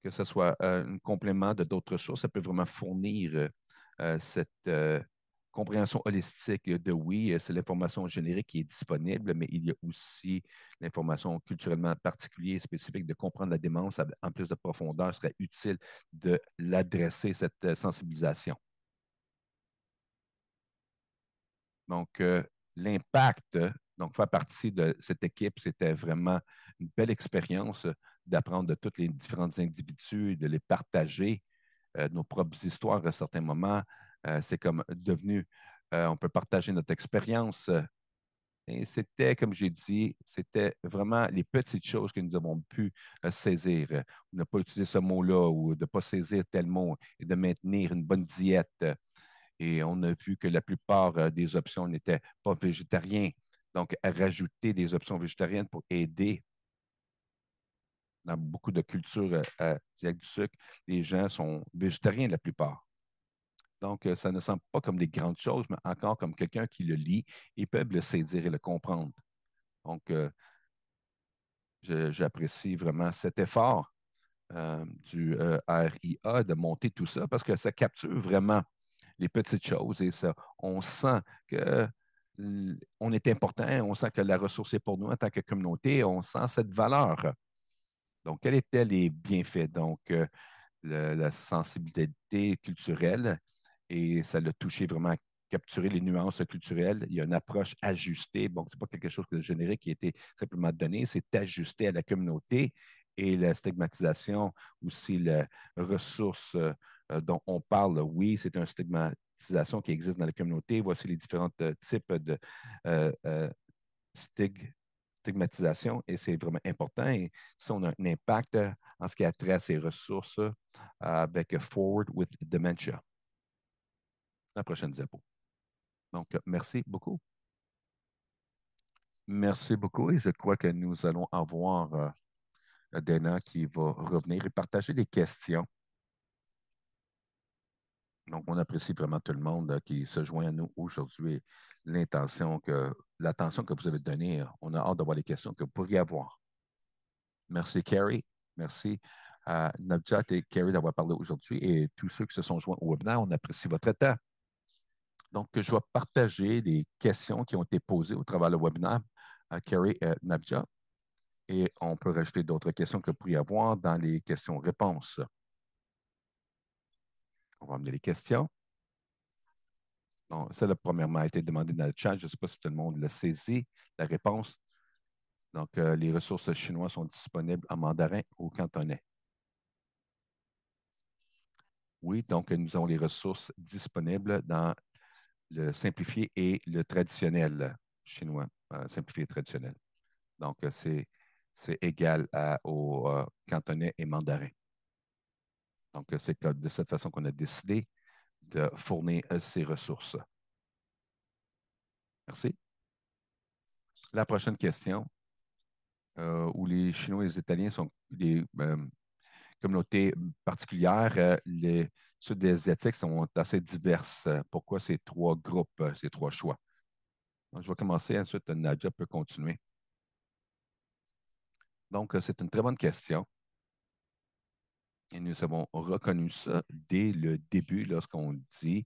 que ce soit euh, un complément de d'autres sources, ça peut vraiment fournir cette compréhension holistique euh, de oui, euh, c'est l'information générique qui est disponible, mais il y a aussi l'information culturellement particulière, spécifique, de comprendre la démence en plus de profondeur serait utile de l'adresser, cette euh, sensibilisation. Donc, l'impact, donc faire partie de cette équipe, c'était vraiment une belle expérience d'apprendre de tous les différents individus, de les partager, nos propres histoires à certains moments, euh, c'est comme devenu, euh, on peut partager notre expérience. Et c'était, comme j'ai dit, c'était vraiment les petites choses que nous avons pu euh, saisir. On n'a pas utiliser ce mot-là ou de ne pas saisir tel mot et de maintenir une bonne diète. Et on a vu que la plupart des options n'étaient pas végétariennes. Donc, rajouter des options végétariennes pour aider. Dans beaucoup de cultures à, du sucre, les gens sont végétariens la plupart. Donc, euh, ça ne semble pas comme des grandes choses, mais encore comme quelqu'un qui le lit, et peut le saisir et le comprendre. Donc, euh, j'apprécie vraiment cet effort euh, du RIA de monter tout ça parce que ça capture vraiment les petites choses et ça, on sent qu'on est important, on sent que la ressource est pour nous en tant que communauté, on sent cette valeur. Donc, quels étaient les bienfaits? Donc, la sensibilité culturelle, et ça l'a touché vraiment à capturer les nuances culturelles. Il y a une approche ajustée. Bon, ce n'est pas quelque chose de générique qui a été simplement donné, c'est ajusté à la communauté et la stigmatisation, aussi la ressource euh, euh, dont on parle, oui, c'est une stigmatisation qui existe dans la communauté. Voici les différents euh, types de stigmatisation et c'est vraiment important. Et ça, on a un impact en ce qui a trait à ces ressources avec Forward with Dementia la prochaine diapo. Donc, euh, merci beaucoup. Merci beaucoup et je crois que nous allons avoir euh, Dana qui va revenir et partager des questions. Donc, on apprécie vraiment tout le monde euh, qui se joint à nous aujourd'hui. L'intention que, l'attention que vous avez donnée, on a hâte d'avoir les questions que vous pourriez avoir. Merci, Carrie. Merci à Nabjat et Carrie d'avoir parlé aujourd'hui et tous ceux qui se sont joints au webinaire. On apprécie votre temps. Donc, je vais partager les questions qui ont été posées au travers le webinaire à Kerry et Nabja. Et on peut rajouter d'autres questions que vous pourriez avoir dans les questions-réponses. On va amener les questions. Donc, ça la premièrement, a été demandé dans le chat. Je ne sais pas si tout le monde l'a saisi, la réponse. Donc, euh, les ressources chinoises sont disponibles en mandarin ou cantonais. Oui, donc nous avons les ressources disponibles dans le simplifié et le traditionnel chinois, euh, simplifié et traditionnel. Donc, euh, c'est, c'est égal au euh, cantonais et mandarin. Donc, c'est de cette façon qu'on a décidé de fournir ces ressources. Merci. La prochaine question, où les Chinois et les Italiens sont des communautés particulières, les, des asiatiques sont assez diverses. Euh, pourquoi ces trois groupes, euh, ces trois choix? je vais commencer, ensuite Nadja peut continuer. Donc, euh, c'est une très bonne question. Et nous avons reconnu ça dès le début lorsqu'on dit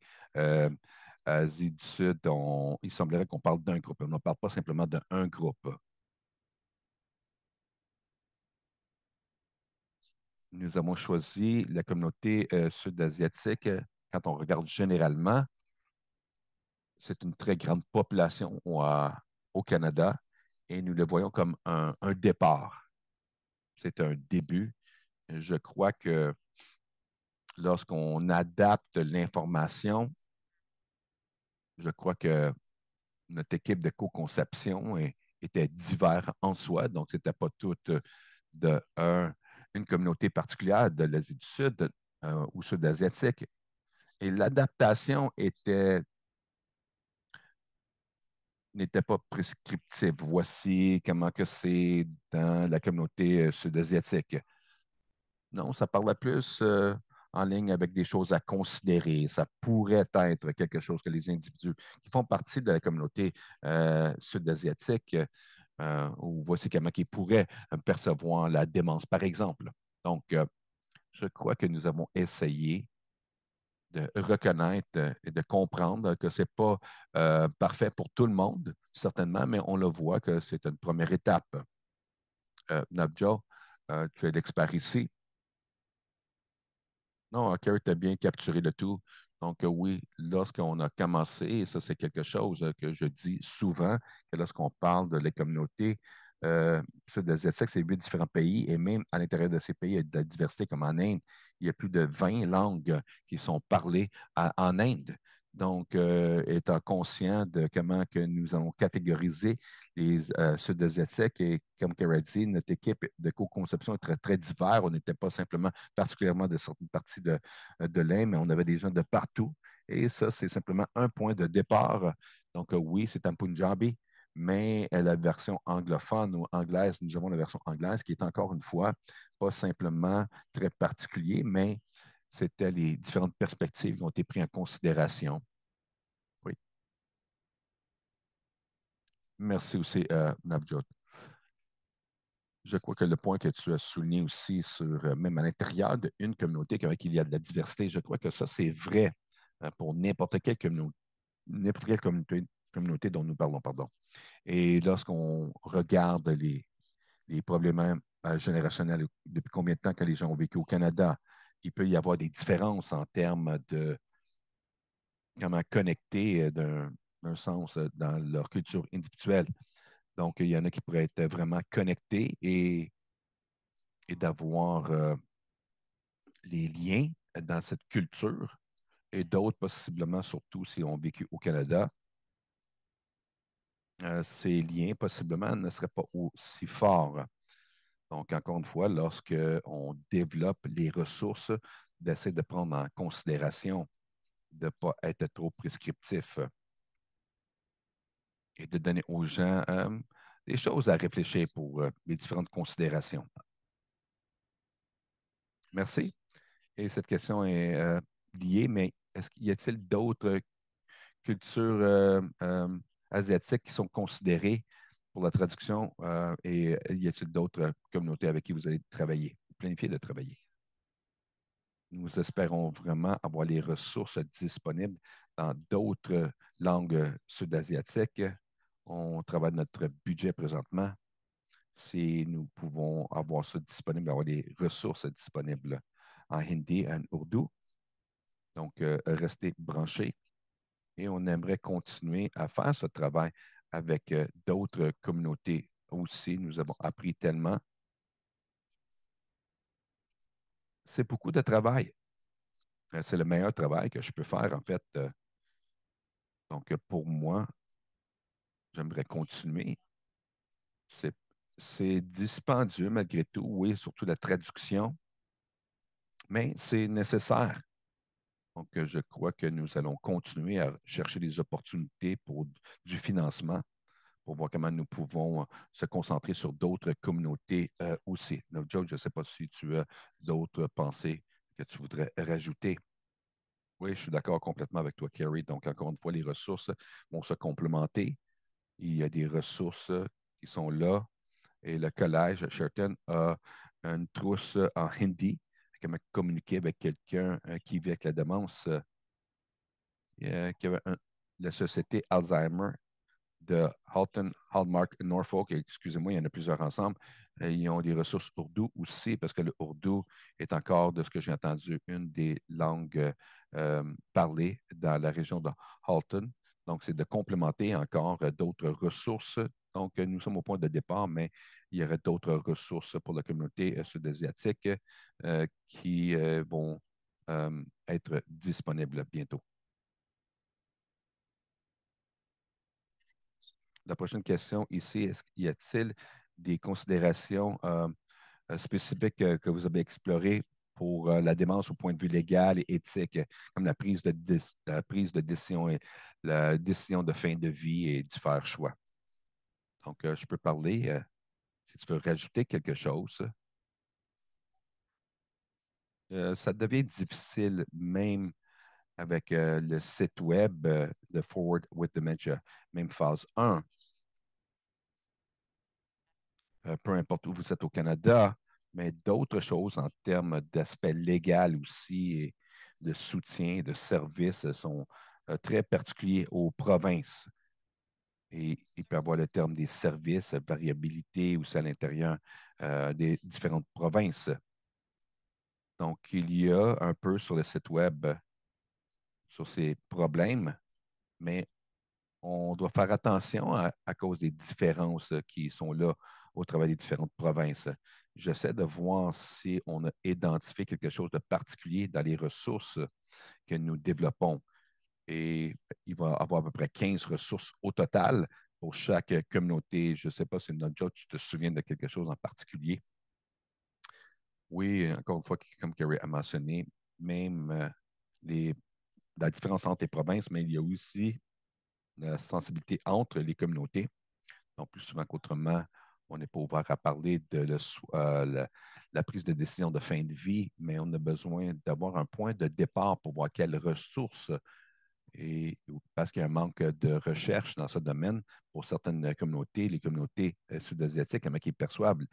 Asie du Sud, il semblerait qu'on parle d'un groupe. On ne parle pas simplement d'un groupe. nous avons choisi la communauté euh, sud-asiatique. Euh, quand on regarde généralement, c'est une très grande population au, Canada et nous le voyons comme un, un départ. C'est un début. Je crois que lorsqu'on adapte l'information, je crois que notre équipe de co-conception était divers en soi, donc ce n'était pas tout de un une communauté particulière de l'Asie du Sud euh, ou Sud-Asiatique. Et l'adaptation était n'était pas prescriptive. Voici comment que c'est dans la communauté euh, sud-asiatique. Non, ça parlait plus euh, en ligne avec des choses à considérer. Ça pourrait être quelque chose que les individus qui font partie de la communauté sud-asiatique euh, ou voici comment qui pourrait euh, percevoir la démence, par exemple. Donc, euh, je crois que nous avons essayé de reconnaître et de comprendre que ce n'est pas parfait pour tout le monde, certainement, mais on le voit que c'est une première étape. Nabja, tu es l'expert ici. Non, Kurt hein, a bien capturé le tout. Donc oui, lorsqu'on a commencé, et ça c'est quelque chose euh, que je dis souvent, que lorsqu'on parle de les communautés euh, des c'est huit différents pays, et même à l'intérieur de ces pays, il y a de la diversité, comme en Inde, il y a plus de 20 langues qui sont parlées en Inde donc euh, étant conscient de comment que nous allons catégoriser les, euh, ceux ZSEC. Et comme Kara dit, notre équipe de co-conception est très, très divers. On n'était pas simplement particulièrement de certaines parties de, euh, de l'Inde, mais on avait des gens de partout. Et ça, c'est simplement un point de départ. Donc euh, oui, c'est un Punjabi, mais la version anglophone ou anglaise, nous avons la version anglaise qui est encore une fois pas simplement très particulier, mais c'était les différentes perspectives qui ont été prises en considération. Oui. Merci aussi à euh, Navjot. Je crois que le point que tu as souligné aussi sur euh, même à l'intérieur d'une communauté, qu'il y a de la diversité, je crois que ça, c'est vrai euh, pour n'importe quelle communauté, dont nous parlons, Et lorsqu'on regarde les, les problèmes générationnels, depuis combien de temps que les gens ont vécu au Canada, il peut y avoir des différences en termes de comment connecter euh, d'un sens euh, dans leur culture individuelle. Donc, il y en a qui pourraient être vraiment connectés et, d'avoir euh, les liens dans cette culture et d'autres, possiblement, surtout si ont vécu au Canada, ces liens, possiblement, ne seraient pas aussi forts. Donc, encore une fois, lorsqu'on développe les ressources, d'essayer de prendre en considération de ne pas être trop prescriptif et de donner aux gens euh, des choses à réfléchir pour euh, les différentes considérations. Merci. Et cette question est euh, liée, mais est-ce qu'il y a-t-il d'autres cultures asiatiques qui sont considérées la traduction euh, et euh, y a-t-il d'autres euh, communautés avec qui vous allez travailler, planifier de travailler? Nous espérons vraiment avoir les ressources disponibles dans d'autres langues sud-asiatiques. On travaille notre budget présentement. Si nous pouvons avoir ça disponible, avoir les ressources disponibles en hindi et en urdu. Donc, rester restez branchés et on aimerait continuer à faire ce travail avec euh, d'autres euh, communautés aussi. Nous avons appris tellement. C'est beaucoup de travail. Euh, c'est le meilleur travail que je peux faire, en fait. Donc, pour moi, j'aimerais continuer. C'est dispendieux malgré tout, oui, surtout la traduction, mais c'est nécessaire. Donc, euh, je crois que nous allons continuer à chercher des opportunités pour du financement pour voir comment nous pouvons euh, se concentrer sur d'autres communautés euh, aussi. Joe, je ne sais pas si tu as d'autres pensées que tu voudrais rajouter. Oui, je suis d'accord complètement avec toi, Kerry. Donc, encore une fois, les ressources vont se complémenter. Il y a des ressources qui sont là. Et le collège Sherton a une trousse en hindi comment communiquer avec quelqu'un euh, qui vit avec la démence, euh, euh, la société Alzheimer de Halton, Hallmark, Norfolk, excusez-moi, il y en a plusieurs ensemble. Ils ont des ressources ourdou aussi, parce que le ourdou est encore, de ce que j'ai entendu, une des langues parlées dans la région de Halton. Donc, c'est de complémenter encore euh, d'autres ressources. Donc, euh, nous sommes au point de départ, mais il y aurait d'autres ressources pour la communauté euh, sud-asiatique qui vont être disponibles bientôt. La prochaine question ici, est-ce y a-t-il des considérations spécifiques que vous avez explorées pour euh, la démence au point de vue légal et éthique, comme la prise de, la prise de décision, et la décision de fin de vie et faire choix. Donc, euh, je peux parler euh, si tu veux rajouter quelque chose. ça devient difficile même avec le site web, le Forward with Dementia, même phase 1. peu importe où vous êtes au Canada, mais d'autres choses en termes d'aspect légal aussi, et de soutien, de services sont euh, très particuliers aux provinces. Et il peut y avoir le terme des services, variabilité aussi à l'intérieur euh, des différentes provinces. Donc, il y a un peu sur le site Web sur ces problèmes, mais on doit faire attention à, à cause des différences qui sont là au travail des différentes provinces j'essaie de voir si on a identifié quelque chose de particulier dans les ressources que nous développons. Et il va avoir à peu près 15 ressources au total pour chaque communauté. Je ne sais pas si Nadja, tu te souviens de quelque chose en particulier. Oui, encore une fois, comme Kerry a mentionné, même euh, les, la différence entre les provinces, mais il y a aussi la sensibilité entre les communautés. Donc, plus souvent qu'autrement, on n'est pas ouvert à parler de euh, la prise de décision de fin de vie, mais on a besoin d'avoir un point de départ pour voir quelles ressources et parce qu'il y a un manque de recherche dans ce domaine pour certaines communautés, les communautés euh, sud-asiatiques, comment ils perçoivent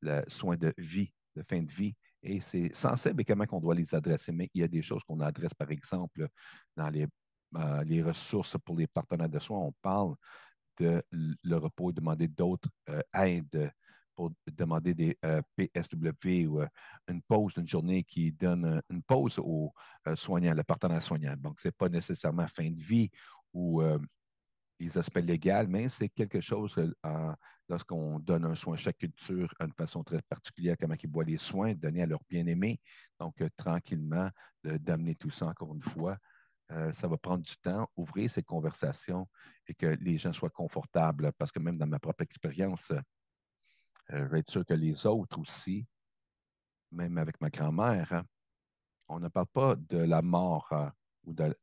le soin de vie, de fin de vie. Et c'est sensible et comment on doit les adresser. Mais il y a des choses qu'on adresse, par exemple, dans les, euh, les ressources pour les partenaires de soins. On parle le repos, demander d'autres euh, aides pour demander des euh, PSW ou euh, une pause d'une journée qui donne une pause aux soignants, le partenaire soignant. Donc, ce n'est pas nécessairement fin de vie ou les aspects légaux, mais c'est quelque chose lorsqu'on donne un soin à chaque culture une façon très particulière, comment ils boivent les soins donnés à leur bien aimé Donc, tranquillement, d'amener tout ça encore une fois euh, ça va prendre du temps, ouvrir ces conversations et que les gens soient confortables. Parce que même dans ma propre expérience, euh, je vais être sûr que les autres aussi, même avec ma grand-mère, hein, on ne parle pas de la mort euh, ou de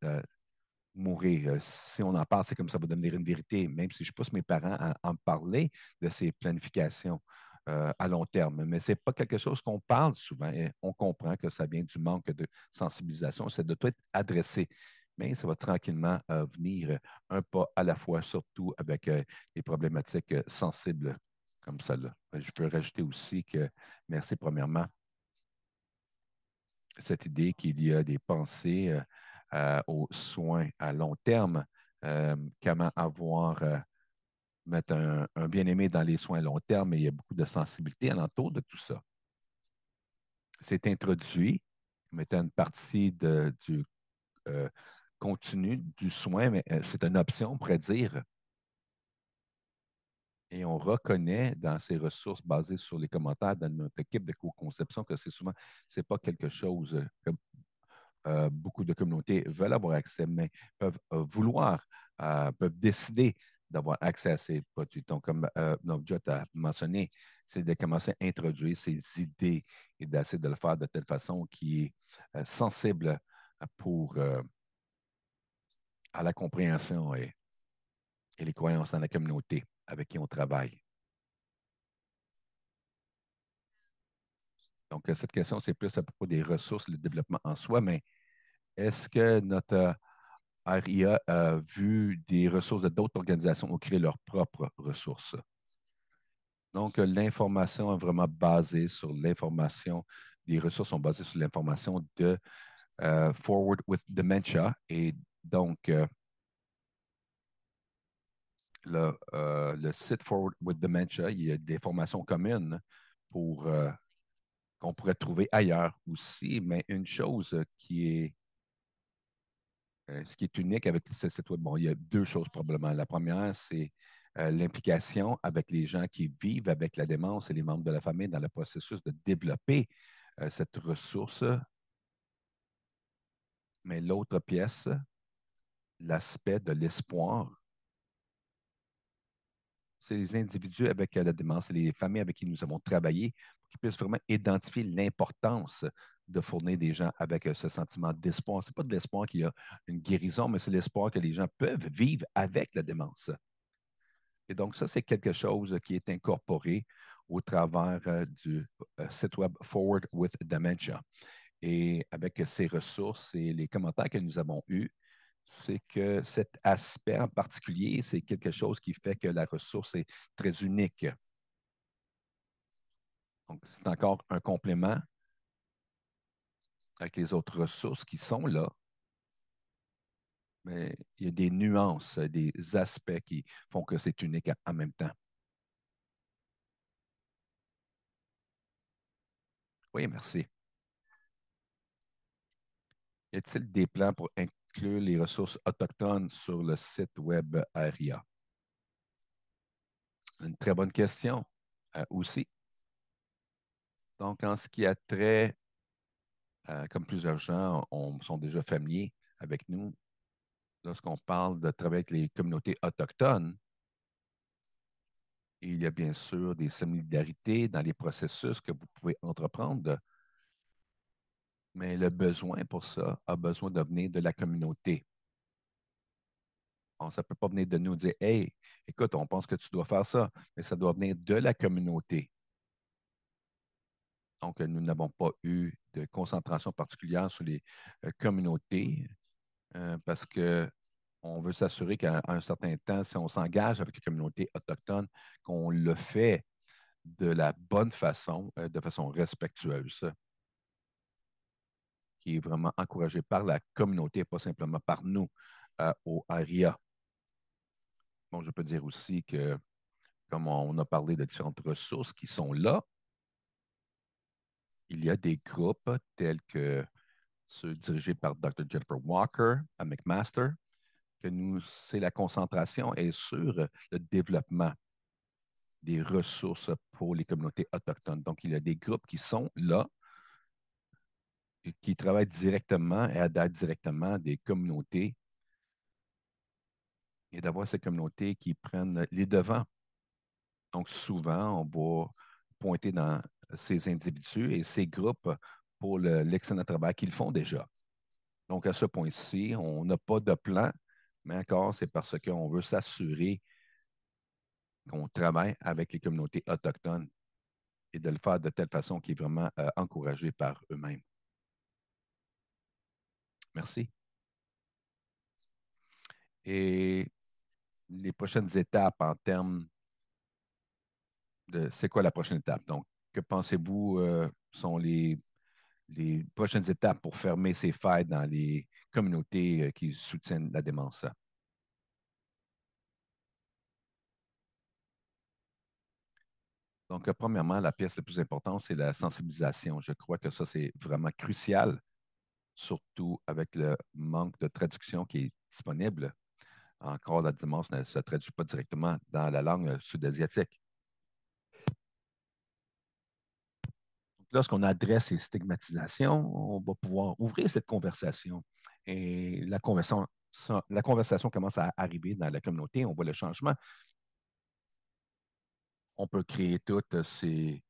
mourir. Si on en parle, c'est comme ça va devenir une vérité, même si je pousse mes parents à en parler de ces planifications. Euh, à long terme. Mais ce n'est pas quelque chose qu'on parle souvent on comprend que ça vient du manque de sensibilisation. C'est de tout être adressé. Mais ça va tranquillement euh, venir un pas à la fois, surtout avec euh, les problématiques sensibles comme celle-là. Je peux rajouter aussi que, merci premièrement, cette idée qu'il y a des pensées aux soins à long terme, comment avoir mettre un, bien-aimé dans les soins à long terme, mais il y a beaucoup de sensibilité alentour de tout ça. C'est introduit mais une partie de, du euh, continu du soin, mais euh, c'est une option, on pourrait dire. Et on reconnaît dans ces ressources basées sur les commentaires de notre équipe de co-conception que c'est souvent, c'est pas quelque chose que euh, beaucoup de communautés veulent avoir accès, mais peuvent euh, vouloir, peuvent décider d'avoir accès à ces produits. Donc, comme euh, a mentionné, c'est de commencer à introduire ces idées et d'essayer de le faire de telle façon qui est euh, sensible pour euh, à la compréhension et les croyances dans la communauté avec qui on travaille. Donc, euh, cette question, c'est plus à propos des ressources, le développement en soi, mais est-ce que notre RIA a euh, vu des ressources de d'autres organisations ont créé leurs propres ressources. Donc, euh, l'information est vraiment basée sur l'information, les ressources sont basées sur l'information de euh, Forward with Dementia. Et donc, le, le, site Forward with Dementia, il y a des formations communes pour qu'on pourrait trouver ailleurs aussi. Mais une chose qui est euh, ce qui est unique avec ce site il y a deux choses probablement. La première, c'est euh, l'implication avec les gens qui vivent avec la démence et les membres de la famille dans le processus de développer euh, cette ressource. Mais l'autre pièce, l'aspect de l'espoir, c'est les individus avec la démence, et les familles avec qui nous avons travaillé, pour qu'ils puissent vraiment identifier l'importance de fournir des gens avec euh, ce sentiment d'espoir. Ce n'est pas de l'espoir qu'il y a une guérison, mais c'est l'espoir que les gens peuvent vivre avec la démence. Et donc, ça, c'est quelque chose qui est incorporé au travers euh, du euh, site web Forward with Dementia. Et avec ces ressources et les commentaires que nous avons eus, c'est que cet aspect en particulier, c'est quelque chose qui fait que la ressource est très unique. Donc, c'est encore un complément avec les autres ressources qui sont là. Mais il y a des nuances, des aspects qui font que c'est unique en même temps. Oui, merci. Y a-t-il des plans pour inclure les ressources autochtones sur le site web ARIA? Une très bonne question euh, aussi. Donc, en ce qui a trait euh, comme plusieurs gens sont déjà familiers avec nous, lorsqu'on parle de travailler avec les communautés autochtones, il y a bien sûr des similarités dans les processus que vous pouvez entreprendre, mais le besoin pour ça a besoin de venir de la communauté. On, ça ne peut pas venir de nous dire Hey, écoute, on pense que tu dois faire ça, mais ça doit venir de la communauté. Donc, euh, nous n'avons pas eu de concentration particulière sur les euh, communautés euh, parce que on veut s'assurer qu'à un certain temps, si on s'engage avec les communautés autochtones, qu'on le fait de la bonne façon, de façon respectueuse, qui est vraiment encouragée par la communauté, pas simplement par nous au ARIA. Bon, je peux dire aussi que, comme on a parlé de différentes ressources qui sont là, il y a des groupes tels que ceux dirigés par Dr. Jennifer Walker à McMaster, que nous, c'est la concentration est sur le développement des ressources pour les communautés autochtones. Donc, il y a des groupes qui sont là, qui travaillent directement et adaptent directement des communautés et d'avoir ces communautés qui prennent les devants. Donc, souvent, on va pointer dans ces individus et ces groupes pour l'excellent travail qu'ils font déjà. Donc, à ce point-ci, on n'a pas de plan, mais encore, c'est parce qu'on veut s'assurer qu'on travaille avec les communautés autochtones et de le faire de telle façon qui est vraiment euh, encouragé par eux-mêmes. Merci. Et les prochaines étapes en termes de c'est quoi la prochaine étape? Donc, que pensez-vous euh, sont les, les prochaines étapes pour fermer ces failles dans les communautés euh, qui soutiennent la démence? Donc, euh, premièrement, la pièce la plus importante, c'est la sensibilisation. Je crois que ça, c'est vraiment crucial, surtout avec le manque de traduction qui est disponible. Encore, la démence ne se traduit pas directement dans la langue sud-asiatique. lorsqu'on adresse ces stigmatisations, on va pouvoir ouvrir cette conversation. Et la conversation, commence à arriver dans la communauté, on voit le changement. On peut créer tous ces,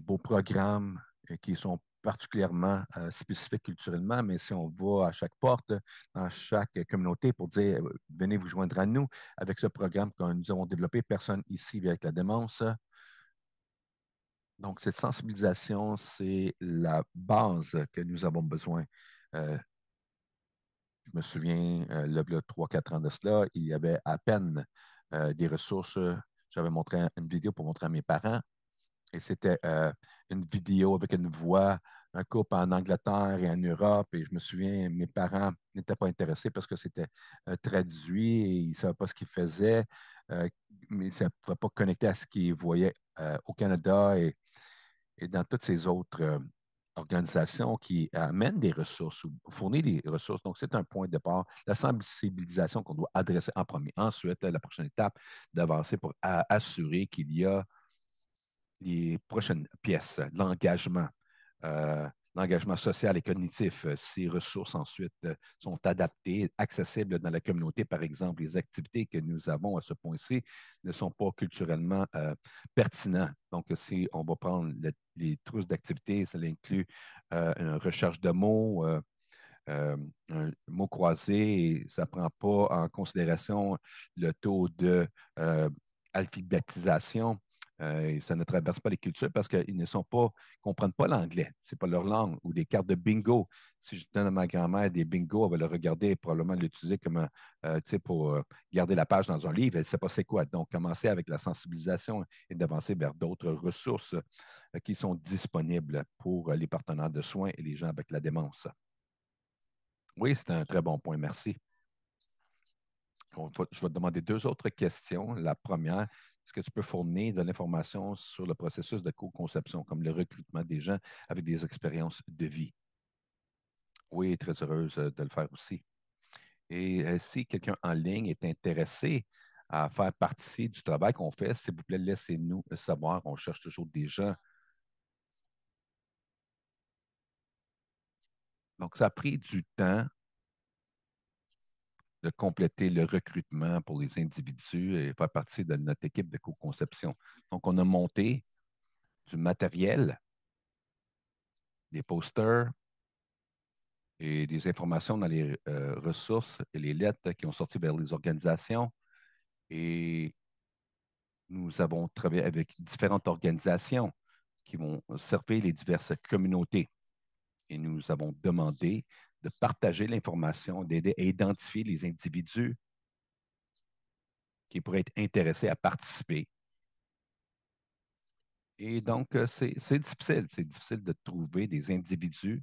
beaux programmes euh, qui sont particulièrement euh, spécifiques culturellement, mais si on va à chaque porte, dans chaque communauté pour dire euh, venez vous joindre à nous avec ce programme que nous avons développé, personne ici avec la démence, donc, cette sensibilisation, c'est la base que nous avons besoin. Euh, je me souviens, euh, le, 3-4 ans de cela, il y avait à peine euh, des ressources. J'avais montré une vidéo pour montrer à mes parents. Et c'était une vidéo avec une voix, un couple en Angleterre et en Europe. Et je me souviens, mes parents n'étaient pas intéressés parce que c'était traduit et ils ne savaient pas ce qu'ils faisaient mais ça ne pouvait pas connecter à ce qu'ils voyaient euh, au Canada et, dans toutes ces autres euh, organisations qui amènent des ressources ou fournissent des ressources. Donc, c'est un point de départ, la sensibilisation qu'on doit adresser en premier. Ensuite, la prochaine étape d'avancer pour assurer qu'il y a les prochaines pièces, l'engagement, euh, l'engagement social et cognitif. Euh, ces ressources ensuite euh, sont adaptées, accessibles dans la communauté. Par exemple, les activités que nous avons à ce point-ci ne sont pas culturellement euh, pertinentes. Donc, si on va prendre les trousses d'activités, ça inclut une recherche de mots. un mot croisé et ça ne prend pas en considération le taux de euh, ça ne traverse pas les cultures parce qu'ils ne sont pas, comprennent pas l'anglais. Ce n'est pas leur langue. Ou des cartes de bingo. Si je donne à ma grand-mère des bingos, elle va le regarder et probablement l'utiliser comme un, euh, pour euh, garder la page dans un livre. Elle ne sait pas c'est quoi. Donc, commencer avec la sensibilisation et d'avancer vers d'autres ressources qui sont disponibles pour les partenaires de soins et les gens avec la démence. Oui, c'est un très bon point. Merci je vais te demander deux autres questions. La première, est-ce que tu peux fournir de l'information sur le processus de co-conception, comme le recrutement des gens avec des expériences de vie? Oui, très heureuse euh, de le faire aussi. Et euh, si quelqu'un en ligne est intéressé à faire partie du travail qu'on fait, s'il vous plaît, laissez-nous savoir. On cherche toujours des gens. Donc, ça a pris du temps de compléter le recrutement pour les individus et faire partie de notre équipe de co-conception. Donc, on a monté du matériel, des posters et des informations dans les euh, ressources et les lettres qui ont sorti vers les organisations. Et nous avons travaillé avec différentes organisations qui vont servir les diverses communautés. Et nous avons demandé de partager l'information, d'aider à identifier les individus qui pourraient être intéressés à participer. Et donc, euh, c'est difficile. C'est difficile de trouver des individus.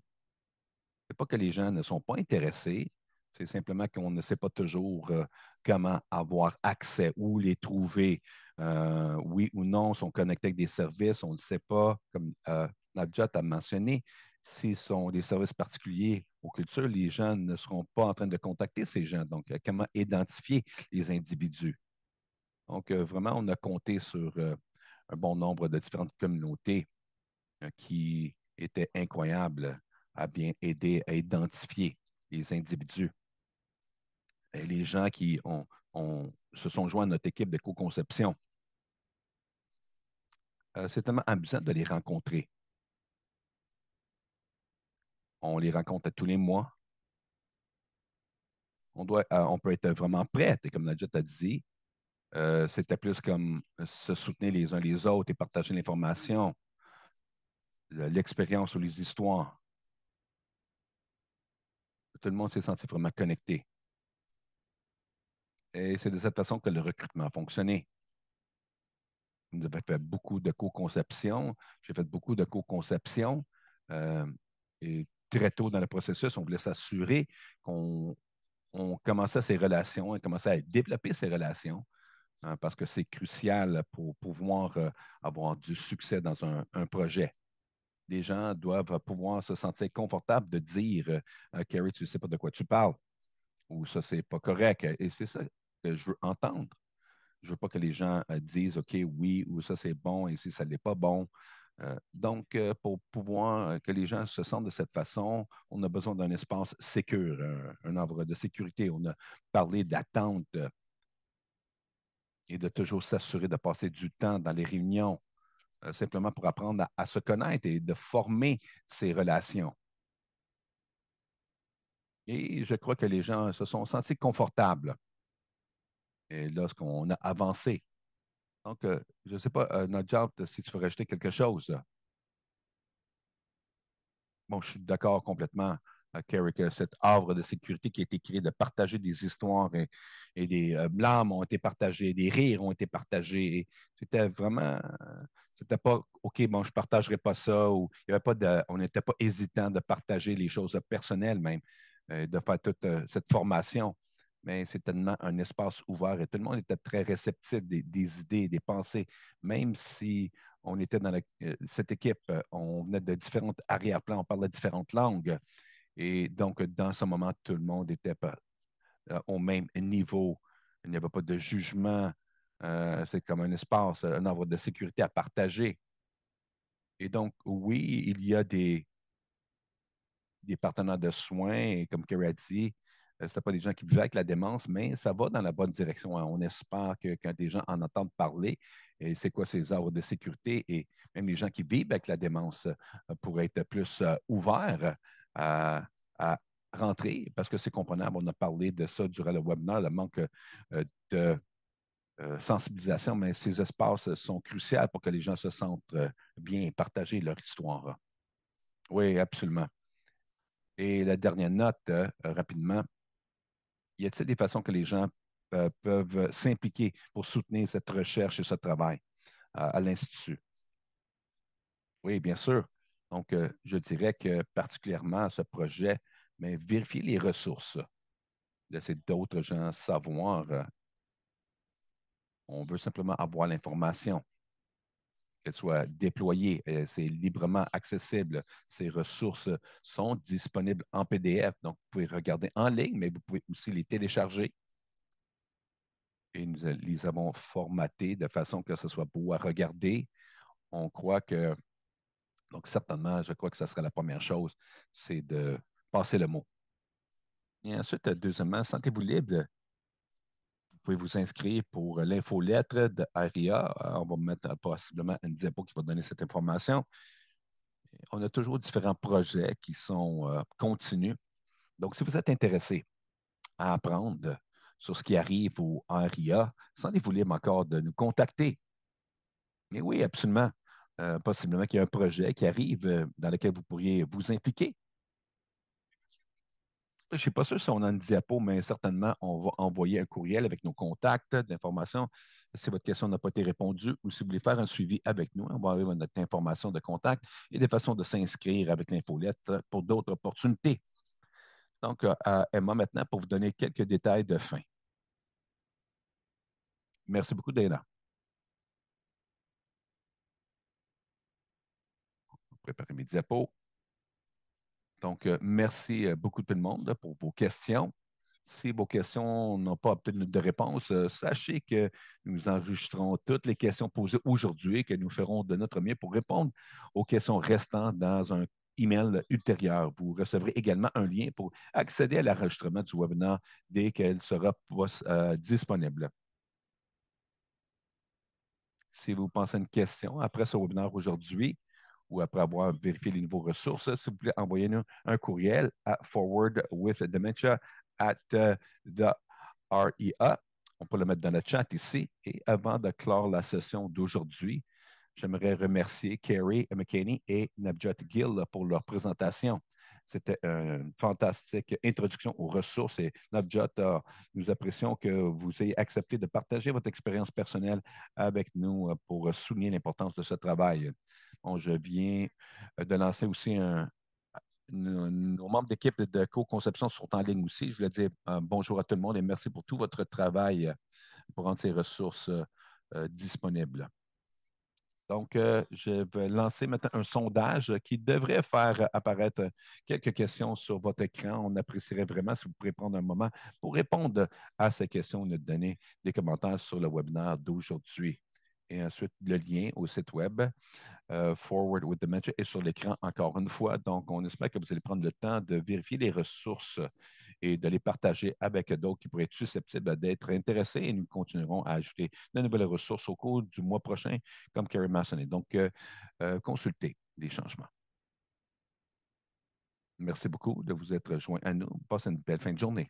Ce n'est pas que les gens ne sont pas intéressés, c'est simplement qu'on ne sait pas toujours euh, comment avoir accès, ou les trouver. Euh, oui ou non, sont connectés avec des services, on ne sait pas, comme euh, a mentionné si sont des services particuliers aux cultures, les gens ne seront pas en train de contacter ces gens. Donc, euh, comment identifier les individus? Donc, euh, vraiment, on a compté sur euh, un bon nombre de différentes communautés qui étaient incroyables à bien aider à identifier les individus. les gens qui se sont joints à notre équipe de co-conception. c'est tellement amusant de les rencontrer on les rencontre à tous les mois. On, doit, euh, on peut être vraiment prêt. Et comme Nadja t'a dit, euh, c'était plus comme se soutenir les uns les autres et partager l'information, l'expérience ou les histoires. Tout le monde s'est senti vraiment connecté. Et c'est de cette façon que le recrutement a fonctionné. Nous avons fait beaucoup de co-conception. J'ai fait beaucoup de co-conception. Euh, et très tôt dans le processus, on voulait s'assurer qu'on commençait ces relations, et commençait à développer ces relations, hein, parce que c'est crucial pour pouvoir euh, avoir du succès dans un, projet. Les gens doivent pouvoir se sentir confortables de dire euh, Carrie, tu ne sais pas de quoi tu parles, ou ça, c'est pas correct. Et c'est ça que je veux entendre. Je ne veux pas que les gens euh, disent OK, oui, ou ça, c'est bon, et si ça n'est pas bon. Euh, donc, euh, pour pouvoir euh, que les gens se sentent de cette façon, on a besoin d'un espace sécur, un, un de sécurité. On a parlé d'attente et de toujours s'assurer de passer du temps dans les réunions, simplement pour apprendre à, se connaître et de former ces relations. Et je crois que les gens se sont sentis confortables. lorsqu'on a avancé donc, euh, je ne sais pas, euh, si tu veux rajouter quelque chose. Bon, je suis d'accord complètement, Kerry, euh, que cette œuvre de sécurité qui a été créée de partager des histoires et, des blâmes euh, ont été partagées, des rires ont été partagés. C'était vraiment. C'était pas OK, bon, je ne partagerai pas ça on n'était pas hésitant de partager les choses personnelles même, de faire toute cette formation mais c'est tellement un espace ouvert et tout le monde était très réceptif des, idées, des pensées, même si on était dans euh, cette équipe, euh, on venait de différentes arrière-plans, on parlait différentes langues. Et donc, dans ce moment, tout le monde était euh, au même niveau. Il n'y avait pas de jugement. c'est comme un espace, un ordre de sécurité à partager. Et donc, oui, il y a des, des partenaires de soins, comme Kerry a dit, euh, ce pas des gens qui vivent avec la démence, mais ça va dans la bonne direction. Hein. On espère que quand des gens en entendent parler, et c'est quoi ces arbres de sécurité, et même les gens qui vivent avec la démence euh, pourraient être plus euh, ouverts à, rentrer, parce que c'est comprenable. On a parlé de ça durant le webinaire, le manque de sensibilisation, mais ces espaces sont cruciaux pour que les gens se sentent bien et partagent leur histoire. Oui, absolument. Et la dernière note, rapidement, y a-t-il des façons que les gens euh, peuvent euh, s'impliquer pour soutenir cette recherche et ce travail euh, à l'Institut? Oui, bien sûr. Donc, je dirais que particulièrement ce projet, mais vérifier les ressources. Laisser d'autres gens savoir. on veut simplement avoir l'information qu'elles soient déployées, euh, c'est librement accessible. Ces ressources sont disponibles en PDF, donc vous pouvez regarder en ligne, mais vous pouvez aussi les télécharger. Et nous euh, les avons formatées de façon que ce soit beau à regarder. On croit que, donc certainement, je crois que ce sera la première chose, c'est de passer le mot. Et ensuite, deuxièmement, sentez-vous libre pouvez vous inscrire pour euh, l'infolettre de ARIA. Euh, on va mettre euh, possiblement un diapo qui va donner cette information. On a toujours différents projets qui sont continus. Donc, si vous êtes intéressé à apprendre sur ce qui arrive au ARIA, sans vous libre encore de nous contacter. Mais oui, absolument. possiblement qu'il y a un projet qui arrive dans lequel vous pourriez vous impliquer je ne suis pas sûr si on a une diapo, mais certainement, on va envoyer un courriel avec nos contacts, d'informations. Si votre question n'a pas été répondue ou si vous voulez faire un suivi avec nous, on va avoir notre information de contact et des façons de s'inscrire avec l'infolette pour d'autres opportunités. Donc, euh, Emma maintenant pour vous donner quelques détails de fin. Merci beaucoup, Dana. Préparer mes diapos. Donc, euh, merci euh, beaucoup tout le monde pour vos questions. Si vos questions n'ont pas obtenu de réponse, euh, sachez que nous enregistrons toutes les questions posées aujourd'hui et que nous ferons de notre mieux pour répondre aux questions restantes dans un email ultérieur. Vous recevrez également un lien pour accéder à l'enregistrement du webinaire dès qu'elle sera disponible. Si vous pensez à une question après ce webinaire aujourd'hui, ou après avoir vérifié les nouveaux ressources, s'il vous plaît, envoyez-nous un courriel à forward with at euh, the rea. On peut le mettre dans le chat ici. Et avant de clore la session d'aujourd'hui, j'aimerais remercier Kerry McKinney et Navjot Gill pour leur présentation. C'était une fantastique introduction aux ressources et Nabjot, euh, nous apprécions que vous ayez accepté de partager votre expérience personnelle avec nous euh, pour souligner l'importance de ce travail. je viens euh, de lancer aussi un, nos, membres d'équipe de, co-conception sont en ligne aussi. Je voulais dire bonjour à tout le monde et merci pour tout votre travail pour rendre ces ressources disponibles. Donc, euh, je vais lancer maintenant un sondage qui devrait faire euh, apparaître euh, quelques questions sur votre écran. On apprécierait vraiment si vous pouviez prendre un moment pour répondre à ces questions et nous donner des commentaires sur le webinaire d'aujourd'hui. Et ensuite, le lien au site web Forward with the Dementia est sur l'écran encore une fois. Donc, on espère que vous allez prendre le temps de vérifier les ressources et de les partager avec d'autres qui pourraient être susceptibles d'être intéressés. Et nous continuerons à ajouter de nouvelles ressources au cours du mois prochain, comme Carrie et Donc, euh, euh, consultez les changements. Merci beaucoup de vous être joints à nous. Passez une belle fin de journée.